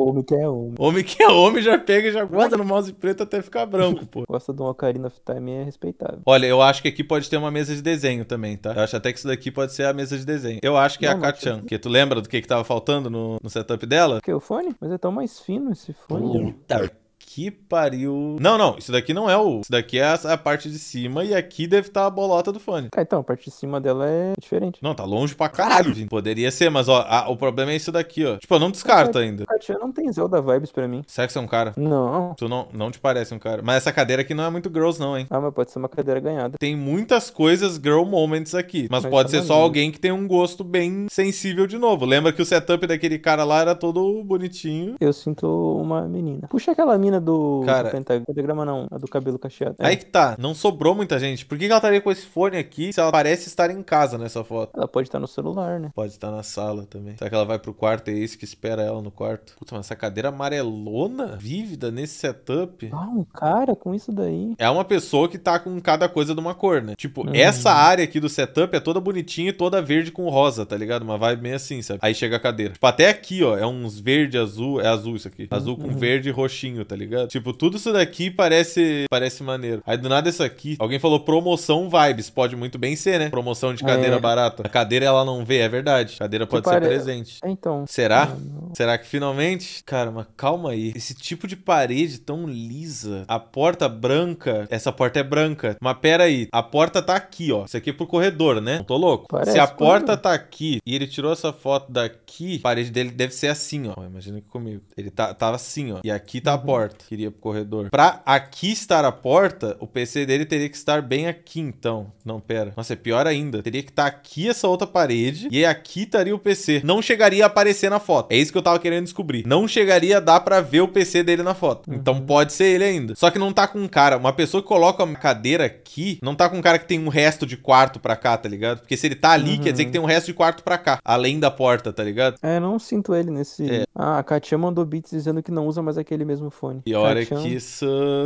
Homem que é homem. Homem que é homem já pega e já guarda no mouse preto até ficar branco, pô. Gosta de um Ocarina of Time é respeitável. Olha, eu acho que aqui pode ter uma mesa de desenho também, tá? Eu acho até que isso daqui pode ser a mesa de desenho. Eu acho que não, é a Kachan. Porque tu lembra do que que tava faltando no, no setup dela? O que? É o fone? Mas é tão mais fino esse fone. Puta que pariu. Não, não, isso daqui não é o. Isso daqui é a, parte de cima e aqui deve estar tá a bolota do fone. Tá, então, a parte de cima dela é diferente. Não, tá longe pra caralho. Gente. Poderia ser, mas ó, a, o problema é isso daqui, ó. Tipo, eu não descarto ainda. tia não tem Zelda vibes pra mim. Será que você é um cara? Não. Tu não, não te parece um cara. Mas essa cadeira aqui não é muito girls, não, hein? Ah, mas pode ser uma cadeira ganhada. Tem muitas coisas girl moments aqui. Mas, mas pode tá ser só alguém que tem um gosto bem sensível de novo. Lembra que o setup daquele cara lá era todo bonitinho. Eu sinto uma menina. Puxa aquela mina menina do, Cara, do pentagrama, pentagrama, não, a do cabelo cacheado. É. Aí que tá, não sobrou muita gente. Por que ela estaria com esse fone aqui se ela parece estar em casa nessa foto? Ela pode estar no celular, né? Pode estar na sala também. Será que ela vai pro quarto e é isso que espera ela no quarto? Puta, mas essa cadeira amarelona, vívida nesse setup. Ah, um cara com isso daí. É uma pessoa que tá com cada coisa de uma cor, né? Tipo, uhum. essa área aqui do setup é toda bonitinha e toda verde com rosa, tá ligado? Uma vibe meio assim, sabe? Aí chega a cadeira. Tipo, até aqui, ó, é uns verde, azul, é azul isso aqui. Azul uhum. com verde e roxinho, tá ligado? ligado? Tipo, tudo isso daqui parece parece maneiro. Aí do nada isso aqui, alguém falou promoção vibes, pode muito bem ser, né? Promoção de cadeira é. barata. A cadeira ela não vê, é verdade. A cadeira pode que ser pare... presente. Então. Será? É, não... Será que finalmente? Cara, mas calma aí. Esse tipo de parede tão lisa, a porta branca, essa porta é branca. Mas pera aí, a porta tá aqui, ó. Isso aqui é pro corredor, né? Não tô louco. Parece Se a porta tá aqui e ele tirou essa foto daqui, a parede dele deve ser assim, ó. Imagina que comigo. Ele tá, tava assim, ó. E aqui tá a uhum. porta porta. Queria pro corredor. Pra aqui estar a porta, o PC dele teria que estar bem aqui, então. Não, pera. Nossa, é pior ainda. Teria que estar aqui essa outra parede, e aqui estaria o PC. Não chegaria a aparecer na foto. É isso que eu tava querendo descobrir. Não chegaria a dar pra ver o PC dele na foto. Uhum. Então pode ser ele ainda. Só que não tá com cara. Uma pessoa que coloca uma cadeira aqui, não tá com cara que tem um resto de quarto pra cá, tá ligado? Porque se ele tá ali, uhum. quer dizer que uhum. tem um resto de quarto pra cá. Além da porta, tá ligado? É, não sinto ele nesse... É. Ah, a Katia mandou beats dizendo que não usa mais aquele mesmo fone. E é hora que isso.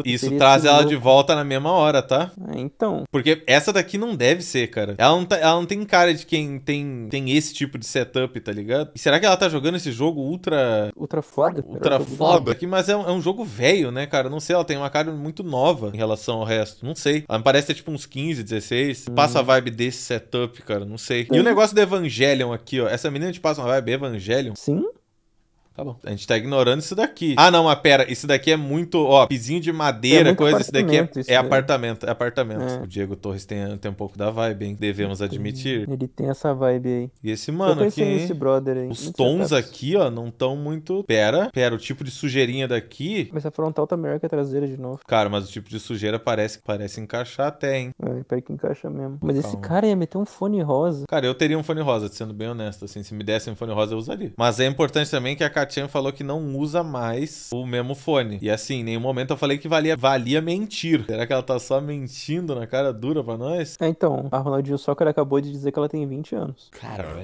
Isso traz ela de volta na mesma hora, tá? É, então. Porque essa daqui não deve ser, cara. Ela não, tá, ela não tem cara de quem tem, tem esse tipo de setup, tá ligado? E será que ela tá jogando esse jogo ultra. Ultra foda? Ultra foda. Aqui, mas é um, é um jogo velho, né, cara? Não sei, ela tem uma cara muito nova em relação ao resto. Não sei. Ela me parece ter tipo uns 15, 16. Hum. Passa a vibe desse setup, cara. Não sei. Sim. E o negócio do Evangelion aqui, ó. Essa menina te passa uma vibe Evangelion? Sim. Tá bom. A gente tá ignorando isso daqui. Ah, não, mas pera, isso daqui é muito, ó, pizinho de madeira, é coisa, isso daqui é, isso é apartamento, é apartamento. É. O Diego Torres tem, tem um pouco da vibe, hein? Devemos admitir. Ele tem essa vibe aí. E esse mano aqui, Esse brother aí. Os tons aqui, ó, não tão muito... Pera, pera, o tipo de sujeirinha daqui... Mas a frontal tá melhor que a é traseira de novo. Cara, mas o tipo de sujeira parece, parece encaixar até, hein? É, pera que encaixa mesmo. Mas Calma. esse cara ia meter um fone rosa. Cara, eu teria um fone rosa, sendo bem honesto, assim. Se me desse um fone rosa, eu usaria. Mas é importante também que a Katian falou que não usa mais o mesmo fone. E assim, em nenhum momento eu falei que valia, valia mentir. Será que ela tá só mentindo na cara dura pra nós? É, então, a Ronaldinho Soccer acabou de dizer que ela tem 20 anos. Caralho.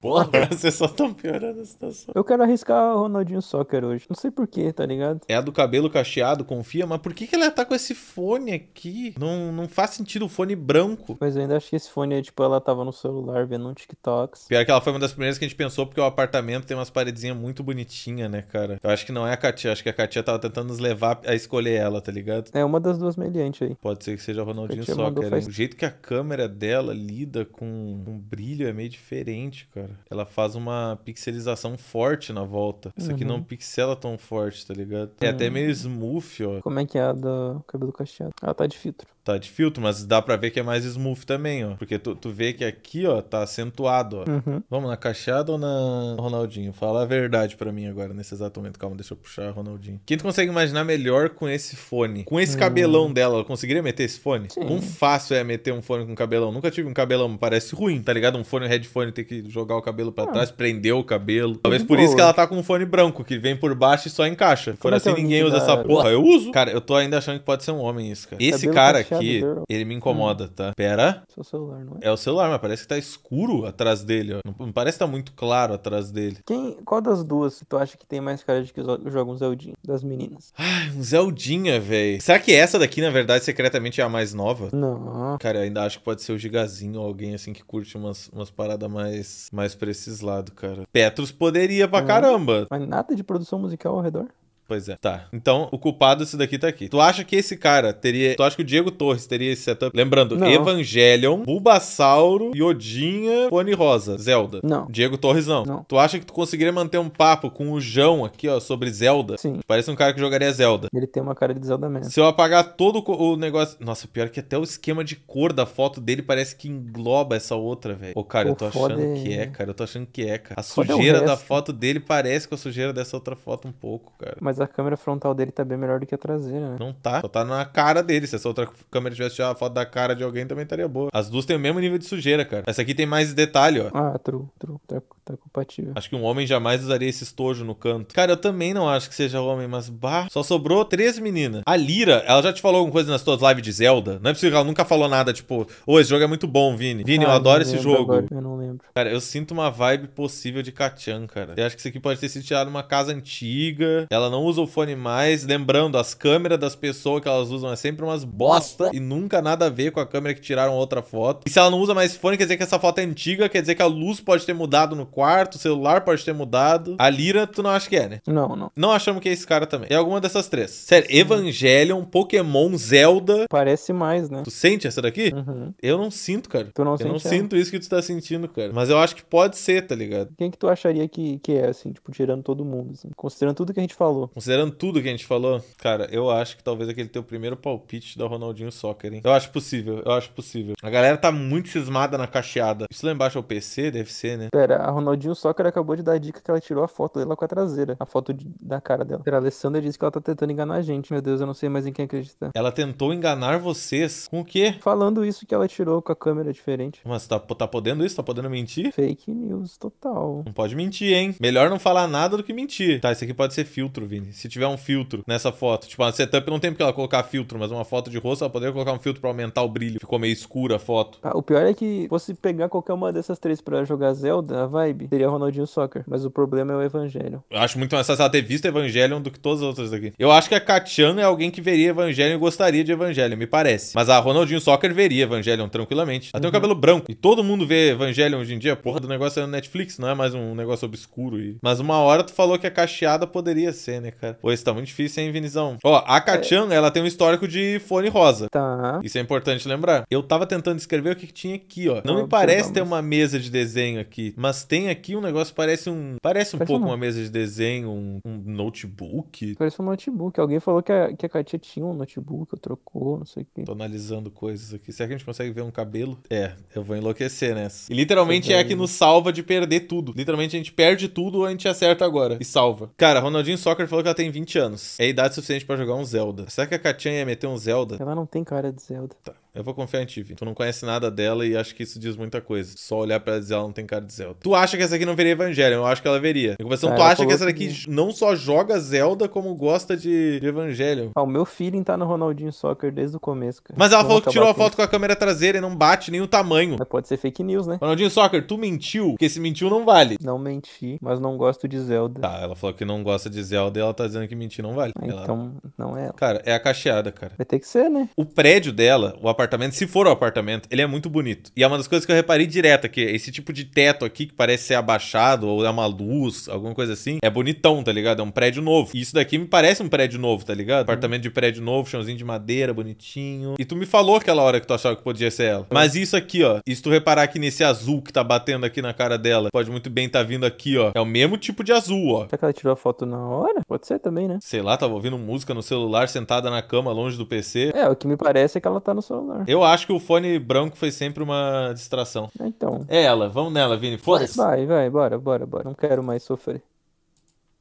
Porra, vocês só estão piorando a situação. Eu quero arriscar o Ronaldinho Soccer hoje. Não sei porquê, tá ligado? É a do cabelo cacheado, confia, mas por que, que ela tá com esse fone aqui? Não, não faz sentido o fone branco. Mas eu ainda acho que esse fone, é, tipo, ela tava no celular vendo um TikTok. Pior que ela foi uma das primeiras que a gente pensou, porque o apartamento tem umas paredezinhas muito bonitinhas, né, cara? Eu acho que não é a Katia, acho que a Katia tava tentando nos levar a escolher ela, tá ligado? É uma das duas meliantes aí. Pode ser que seja o Ronaldinho Soccer. Faz... O jeito que a câmera dela lida com um brilho é meio diferente, cara cara. Ela faz uma pixelização forte na volta. Essa uhum. aqui não uhum. pixela tão forte, tá ligado? É uhum. até meio smooth, ó. Como é que é a do cabelo cacheado? Ela ah, tá de filtro tá de filtro, mas dá pra ver que é mais smooth também, ó. Porque tu, tu vê que aqui, ó, tá acentuado, ó. Uhum. Vamos na cacheada ou na Ronaldinho? Fala a verdade pra mim agora, nesse exato momento. Calma, deixa eu puxar a Ronaldinho. Quem tu consegue imaginar melhor com esse fone? Com esse hum. cabelão uhum. dela, ela conseguiria meter esse fone? Sim. Quão fácil é meter um fone com cabelão? Nunca tive um cabelão, parece ruim, tá ligado? Um fone, um headphone, ter que jogar o cabelo pra ah. trás, prender o cabelo. Talvez por Boa. isso que ela tá com um fone branco, que vem por baixo e só encaixa. Por é assim, ninguém usa essa porra. Eu uso. Cara, eu tô ainda achando que pode ser um homem isso, cara. Esse cabelo cara aqui aqui, ele me incomoda, hum. tá? Pera. Seu celular, não é? É o celular, mas parece que tá escuro atrás dele, ó. Não, parece que tá muito claro atrás dele. Quem, qual das duas tu acha que tem mais cara de que joga é um Zeldinha? Das meninas. Ai, um Zeldinha, velho. Será que essa daqui, na verdade, secretamente é a mais nova? Não. Cara, eu ainda acho que pode ser o Gigazinho ou alguém assim que curte umas, umas paradas mais, mais pra esses lados, cara. Petros poderia pra hum. caramba. Mas nada de produção musical ao redor? Pois é. Tá. Então, o culpado desse daqui tá aqui. Tu acha que esse cara teria. Tu acha que o Diego Torres teria esse setup? Lembrando, não. Evangelion, Bulbasauro, Yodinha, Pony Rosa, Zelda. Não. Diego Torres não. não. Tu acha que tu conseguiria manter um papo com o João aqui, ó, sobre Zelda? Sim. Parece um cara que jogaria Zelda. Ele tem uma cara de Zelda mesmo. Se eu apagar todo o negócio. Nossa, pior que até o esquema de cor da foto dele parece que engloba essa outra, velho. Ô, cara, Pô, eu tô achando que é-, é, cara. Eu tô achando que é, cara. A é sujeira da foto dele parece com a sujeira dessa outra foto um pouco, cara. Mas mas a câmera frontal dele tá bem melhor do que a traseira, né? Não tá. Só tá na cara dele. Se essa outra câmera tivesse tirado a foto da cara de alguém, também estaria boa. As duas têm o mesmo nível de sujeira, cara. Essa aqui tem mais detalhe, ó. Ah, true, true. Tá, tá compatível. Acho que um homem jamais usaria esse estojo no canto. Cara, eu também não acho que seja homem, mas bah. Só sobrou três meninas. A Lira, ela já te falou alguma coisa nas tuas lives de Zelda? Não é possível que ela nunca falou nada, tipo, ô, oh, esse jogo é muito bom, Vini. Vini, ah, eu adoro esse jogo. Agora. Eu não lembro. Cara, eu sinto uma vibe possível de Kachan, cara. Eu acho que isso aqui pode ter sido tirado de uma casa antiga. Ela não usa o fone mais. Lembrando, as câmeras das pessoas que elas usam é sempre umas bosta e nunca nada a ver com a câmera que tiraram outra foto. E se ela não usa mais fone, quer dizer que essa foto é antiga, quer dizer que a luz pode ter mudado no quarto, o celular pode ter mudado. A Lira, tu não acha que é, né? Não, não. Não achamos que é esse cara também. É alguma dessas três. Sério, Sim. Evangelion, Pokémon, Zelda. Parece mais, né? Tu sente essa daqui? Uhum. Eu não sinto, cara. Tu não Eu não ela. É. sinto isso que tu tá sentindo, cara. Mas eu acho que pode ser, tá ligado? Quem que tu acharia que, que é, assim, tipo, tirando todo mundo, assim? Considerando tudo que a gente falou. Considerando tudo que a gente falou, cara, eu acho que talvez aquele teu primeiro palpite da Ronaldinho Soccer, hein? Eu acho possível, eu acho possível. A galera tá muito cismada na cacheada. Isso lá embaixo é o PC, deve ser, né? Pera, a Ronaldinho Soccer acabou de dar a dica que ela tirou a foto dela com a traseira. A foto de, da cara dela. Pera, a Alessandra disse que ela tá tentando enganar a gente. Meu Deus, eu não sei mais em quem acreditar. Ela tentou enganar vocês com o quê? Falando isso que ela tirou com a câmera diferente. Mas tá, tá podendo isso? Tá podendo mentir? Fake news, total. Não pode mentir, hein? Melhor não falar nada do que mentir. Tá, isso aqui pode ser filtro, Vini se tiver um filtro nessa foto. Tipo, a setup não tem porque ela colocar filtro, mas uma foto de rosto ela poderia colocar um filtro pra aumentar o brilho. Ficou meio escura a foto. Ah, o pior é que fosse pegar qualquer uma dessas três pra jogar Zelda, a vibe, seria Ronaldinho Soccer. Mas o problema é o Evangelho. Eu acho muito mais fácil ela ter visto Evangelion do que todas as outras aqui. Eu acho que a Katiana é alguém que veria Evangelion e gostaria de Evangelion, me parece. Mas a Ronaldinho Soccer veria Evangelion tranquilamente. Ela uhum. tem o uhum. cabelo branco. E todo mundo vê Evangelion hoje em dia. Porra, do negócio é no Netflix, não é mais um negócio obscuro. E... Mas uma hora tu falou que a cacheada poderia ser, né? né, cara? Pô, isso tá muito difícil, hein, Vinizão? Ó, a é. Kachan, é... ela tem um histórico de fone rosa. Tá. Isso é importante lembrar. Eu tava tentando escrever o que, que tinha aqui, ó. Não, me parece ter uma mesa de desenho aqui, mas tem aqui um negócio parece um. Parece um parece pouco uma mesa de desenho, um, um, notebook. Parece um notebook. Alguém falou que a, que a Katia tinha um notebook, trocou, não sei o quê. Tô analisando coisas aqui. Será que a gente consegue ver um cabelo? É, eu vou enlouquecer nessa. E literalmente é a que nos salva de perder tudo. Literalmente a gente perde tudo ou a gente acerta agora e salva. Cara, Ronaldinho Soccer falou falou que ela tem 20 anos. É idade suficiente para jogar um Zelda. Será que a Katia ia meter um Zelda? Ela não tem cara de Zelda. Tá. Eu vou confiar em ti, Vini. Tu não conhece nada dela e acho que isso diz muita coisa. Só olhar pra ela dizer ela não tem cara de Zelda. Tu acha que essa aqui não veria Evangelho? Eu acho que ela veria. Em conversão, é, tu acha que essa daqui que... não só joga Zelda, como gosta de, de Evangelho? Ah, o meu feeling tá no Ronaldinho Soccer desde o começo, cara. Mas ela falou que tirou a foto com a câmera traseira e não bate nem o tamanho. Mas é, pode ser fake news, né? Ronaldinho Soccer, tu mentiu? Porque se mentiu não vale. Não menti, mas não gosto de Zelda. Tá, ela falou que não gosta de Zelda e ela tá dizendo que mentir não vale. Ah, ela... Então, não é ela. Cara, é a cacheada, cara. Vai ter que ser, né? O prédio dela, o apartamento apartamento, se for o apartamento, ele é muito bonito. E é uma das coisas que eu reparei direto que esse tipo de teto aqui que parece ser abaixado ou é uma luz, alguma coisa assim, é bonitão, tá ligado? É um prédio novo. E isso daqui me parece um prédio novo, tá ligado? Apartamento de prédio novo, chãozinho de madeira, bonitinho. E tu me falou aquela hora que tu achava que podia ser ela. Mas isso aqui, ó, e se tu reparar aqui nesse azul que tá batendo aqui na cara dela, pode muito bem tá vindo aqui, ó. É o mesmo tipo de azul, ó. Será que ela tirou a foto na hora? Pode ser também, né? Sei lá, tava ouvindo música no celular, sentada na cama, longe do PC. É, o que me parece é que ela tá no seu celular. Eu acho que o fone branco foi sempre uma distração. Então. É ela, vamos nela, Vini. Foda-se. Vai, vai, bora, bora, bora. Não quero mais sofrer.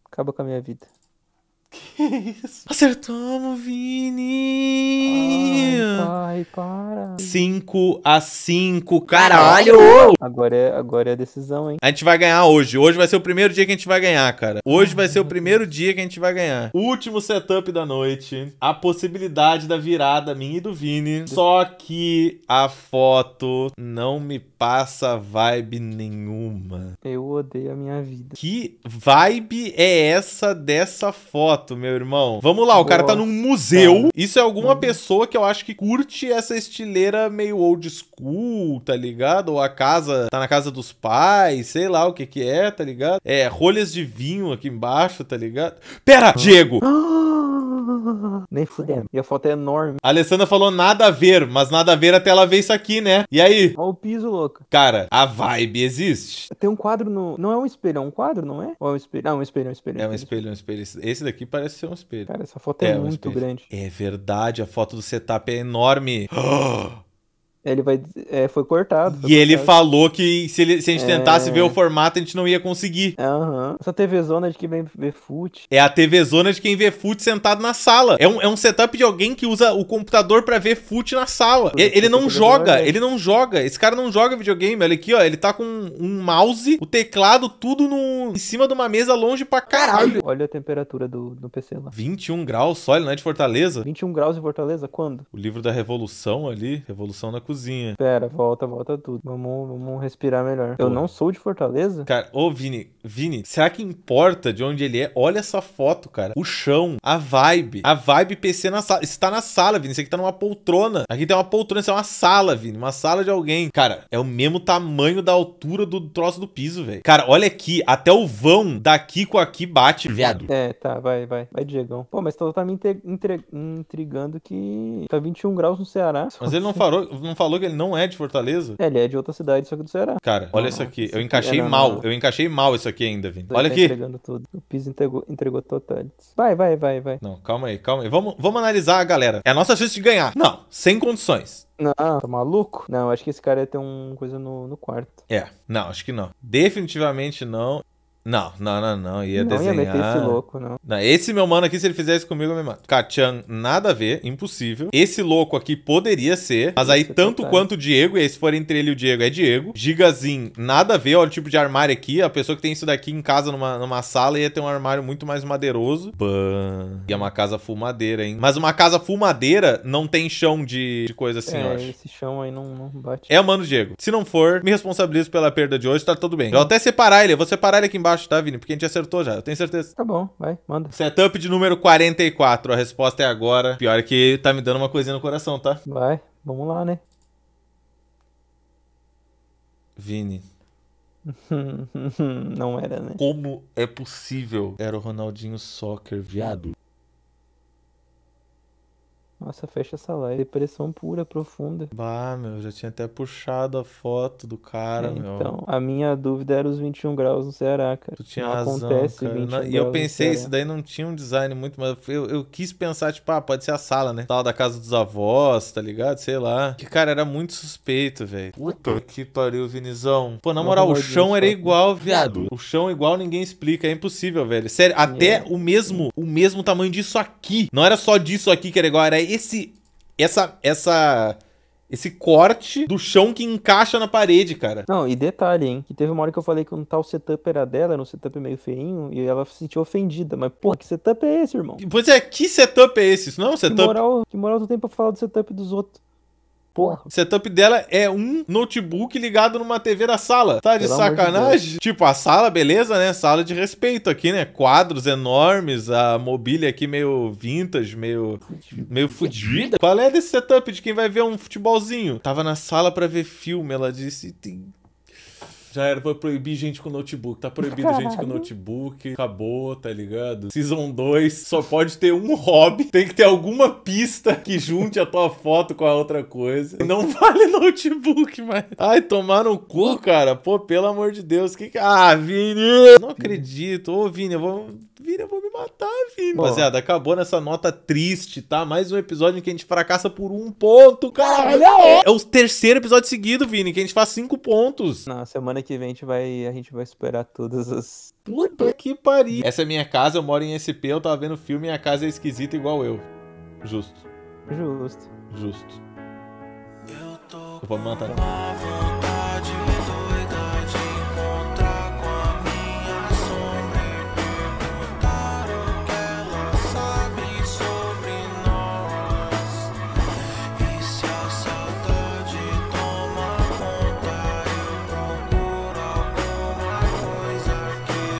Acaba com a minha vida. Que isso? Acertamos, Vini! Ai, pai, para. 5 a 5, caralho! Agora é, agora é a decisão, hein? A gente vai ganhar hoje. Hoje vai ser o primeiro dia que a gente vai ganhar, cara. Hoje vai ser o primeiro dia que a gente vai ganhar. Último setup da noite. A possibilidade da virada minha e do Vini. Só que a foto não me passa vibe nenhuma. Eu odeio a minha vida. Que vibe é essa dessa foto, meu irmão? Vamos lá, o Nossa. cara tá num museu. Isso é alguma uhum. pessoa que eu acho que curte essa estileira meio old school, tá ligado? Ou a casa tá na casa dos pais, sei lá o que que é, tá ligado? É, rolhas de vinho aqui embaixo, tá ligado? Pera, ah. Diego! Ah! Nem fudendo. E a foto é enorme. A Alessandra falou nada a ver, mas nada a ver até ela ver isso aqui, né? E aí? Olha o piso, louco. Cara, a vibe existe. Tem um quadro no. Não é um espelho, é um quadro, não é? Ou é um espelho? Não, um espelho, um espelho. é um espelho, um espelho. Esse daqui parece ser um espelho. Cara, essa foto é, é muito um grande. É verdade, a foto do setup é enorme. Oh! Ele vai. É, foi cortado. Foi e cortado. ele falou que se, ele, se a gente é... tentasse ver o formato, a gente não ia conseguir. Aham. Uhum. Essa TV Zona de quem vê fute. É a TV Zona de quem vê fute sentado na sala. É um, é um setup de alguém que usa o computador para ver fute na sala. Ele, ele não joga, é ele não joga. Esse cara não joga videogame. Olha aqui, ó. Ele tá com um mouse, o teclado, tudo no, em cima de uma mesa longe pra caralho. Olha a temperatura do, do PC lá. 21 graus só, ele não é de Fortaleza? 21 graus em Fortaleza? Quando? O livro da Revolução ali, Revolução na Cozinha cozinha. Pera, volta, volta tudo. Vamos, vamos respirar melhor. Eu não sou de Fortaleza? Cara, ô Vini, Vini, será que importa de onde ele é? Olha essa foto, cara. O chão, a vibe. A vibe PC na sala. Isso tá na sala, Vini. Isso aqui tá numa poltrona. Aqui tem uma poltrona, isso é uma sala, Vini. Uma sala de alguém. Cara, é o mesmo tamanho da altura do troço do piso, velho. Cara, olha aqui. Até o vão daqui com aqui bate, viado. É, tá, vai, vai. Vai, Diegão. Pô, mas tá, tá me intrigando que tá 21 graus no Ceará. Mas ele não falou, não falou falou que ele não é de Fortaleza? É, ele é de outra cidade, só que do Ceará. Cara, olha ah, isso aqui. Eu encaixei é, mal. Eu encaixei mal isso aqui ainda, Vini. Olha tá aqui. Entregando tudo. O piso entregou, entregou totalities. Vai, vai, vai, vai. Não, calma aí, calma aí. Vamos, vamos analisar a galera. É a nossa chance de ganhar. Não, sem condições. Não, tá maluco? Não, acho que esse cara ia ter uma coisa no, no quarto. É, não, acho que não. Definitivamente não. Não, não, não, não. Ia não desenhar. Não ia meter esse louco, não. não. Esse meu mano aqui, se ele fizesse comigo, eu me mato. Kachan, nada a ver, impossível. Esse louco aqui poderia ser, mas aí Isso é tanto é quanto o Diego, e aí se for entre ele e o Diego, é Diego. Gigazin, nada a ver, olha o tipo de armário aqui. A pessoa que tem isso daqui em casa, numa, numa sala, ia ter um armário muito mais madeiroso. Pã. E é uma casa full madeira, hein? Mas uma casa full madeira não tem chão de, de coisa assim, é, eu acho. esse chão aí não, não bate. É o mano Diego. Se não for, me responsabilizo pela perda de hoje, tá tudo bem. Eu vou até separar ele, eu vou separar ele aqui embaixo baixo, tá, Vini? Porque a gente acertou já, eu tenho certeza. Tá bom, vai, manda. Setup de número 44, a resposta é agora. Pior é que tá me dando uma coisinha no coração, tá? Vai, vamos lá, né? Vini. Não era, né? Como é possível? Era o Ronaldinho Soccer, viado. Nossa, fecha essa live. Depressão pura, profunda. Bah, meu, já tinha até puxado a foto do cara, é, meu. Então, a minha dúvida era os 21 graus no Ceará, cara. Tu tinha não razão, acontece cara. 21 E eu pensei, isso daí não tinha um design muito, mas eu, eu quis pensar, tipo, ah, pode ser a sala, né? Sala da casa dos avós, tá ligado? Sei lá. Que, cara, era muito suspeito, velho. Puta que pariu, Vinizão. Pô, na moral, o chão era igual, viado. O chão é igual ninguém explica, é impossível, velho. Sério, até é. o mesmo, o mesmo tamanho disso aqui. Não era só disso aqui que era igual, era esse essa essa esse corte do chão que encaixa na parede, cara. Não, e detalhe, hein? Que teve uma hora que eu falei que um tal setup era dela, era um setup meio feinho, e ela se sentiu ofendida. Mas, porra, que setup é esse, irmão? Pois é, que setup é esse? Isso não é um setup. Que moral, que moral tu tem pra falar do setup dos outros? Porra. O setup dela é um notebook ligado numa TV da sala. Tá de Pelo sacanagem? De tipo, a sala, beleza, né? Sala de respeito aqui, né? Quadros enormes, a mobília aqui meio vintage, meio. meio fudida. Qual é desse setup de quem vai ver um futebolzinho? Tava na sala para ver filme, ela disse: já era pra proibir gente com notebook. Tá proibido Caralho. gente com notebook. Acabou, tá ligado? Season 2 só pode ter um hobby. Tem que ter alguma pista que junte a tua foto com a outra coisa. Não vale notebook, mas. Ai, tomar no cu, cara. Pô, pelo amor de Deus. Que que. Ah, Vini! Não acredito. Ô, Vini, eu vou Vini, eu vou me matar, Vini. Rapaziada, acabou nessa nota triste, tá? Mais um episódio em que a gente fracassa por um ponto, caralho! É, é o terceiro episódio seguido, Vini, que a gente faz cinco pontos. Na semana que vem a gente vai, a gente vai superar todas as... Puta que pariu! Essa é minha casa, eu moro em SP, eu tava vendo filme e a casa é esquisita igual eu. Justo. Justo. Justo. Eu vou me matar.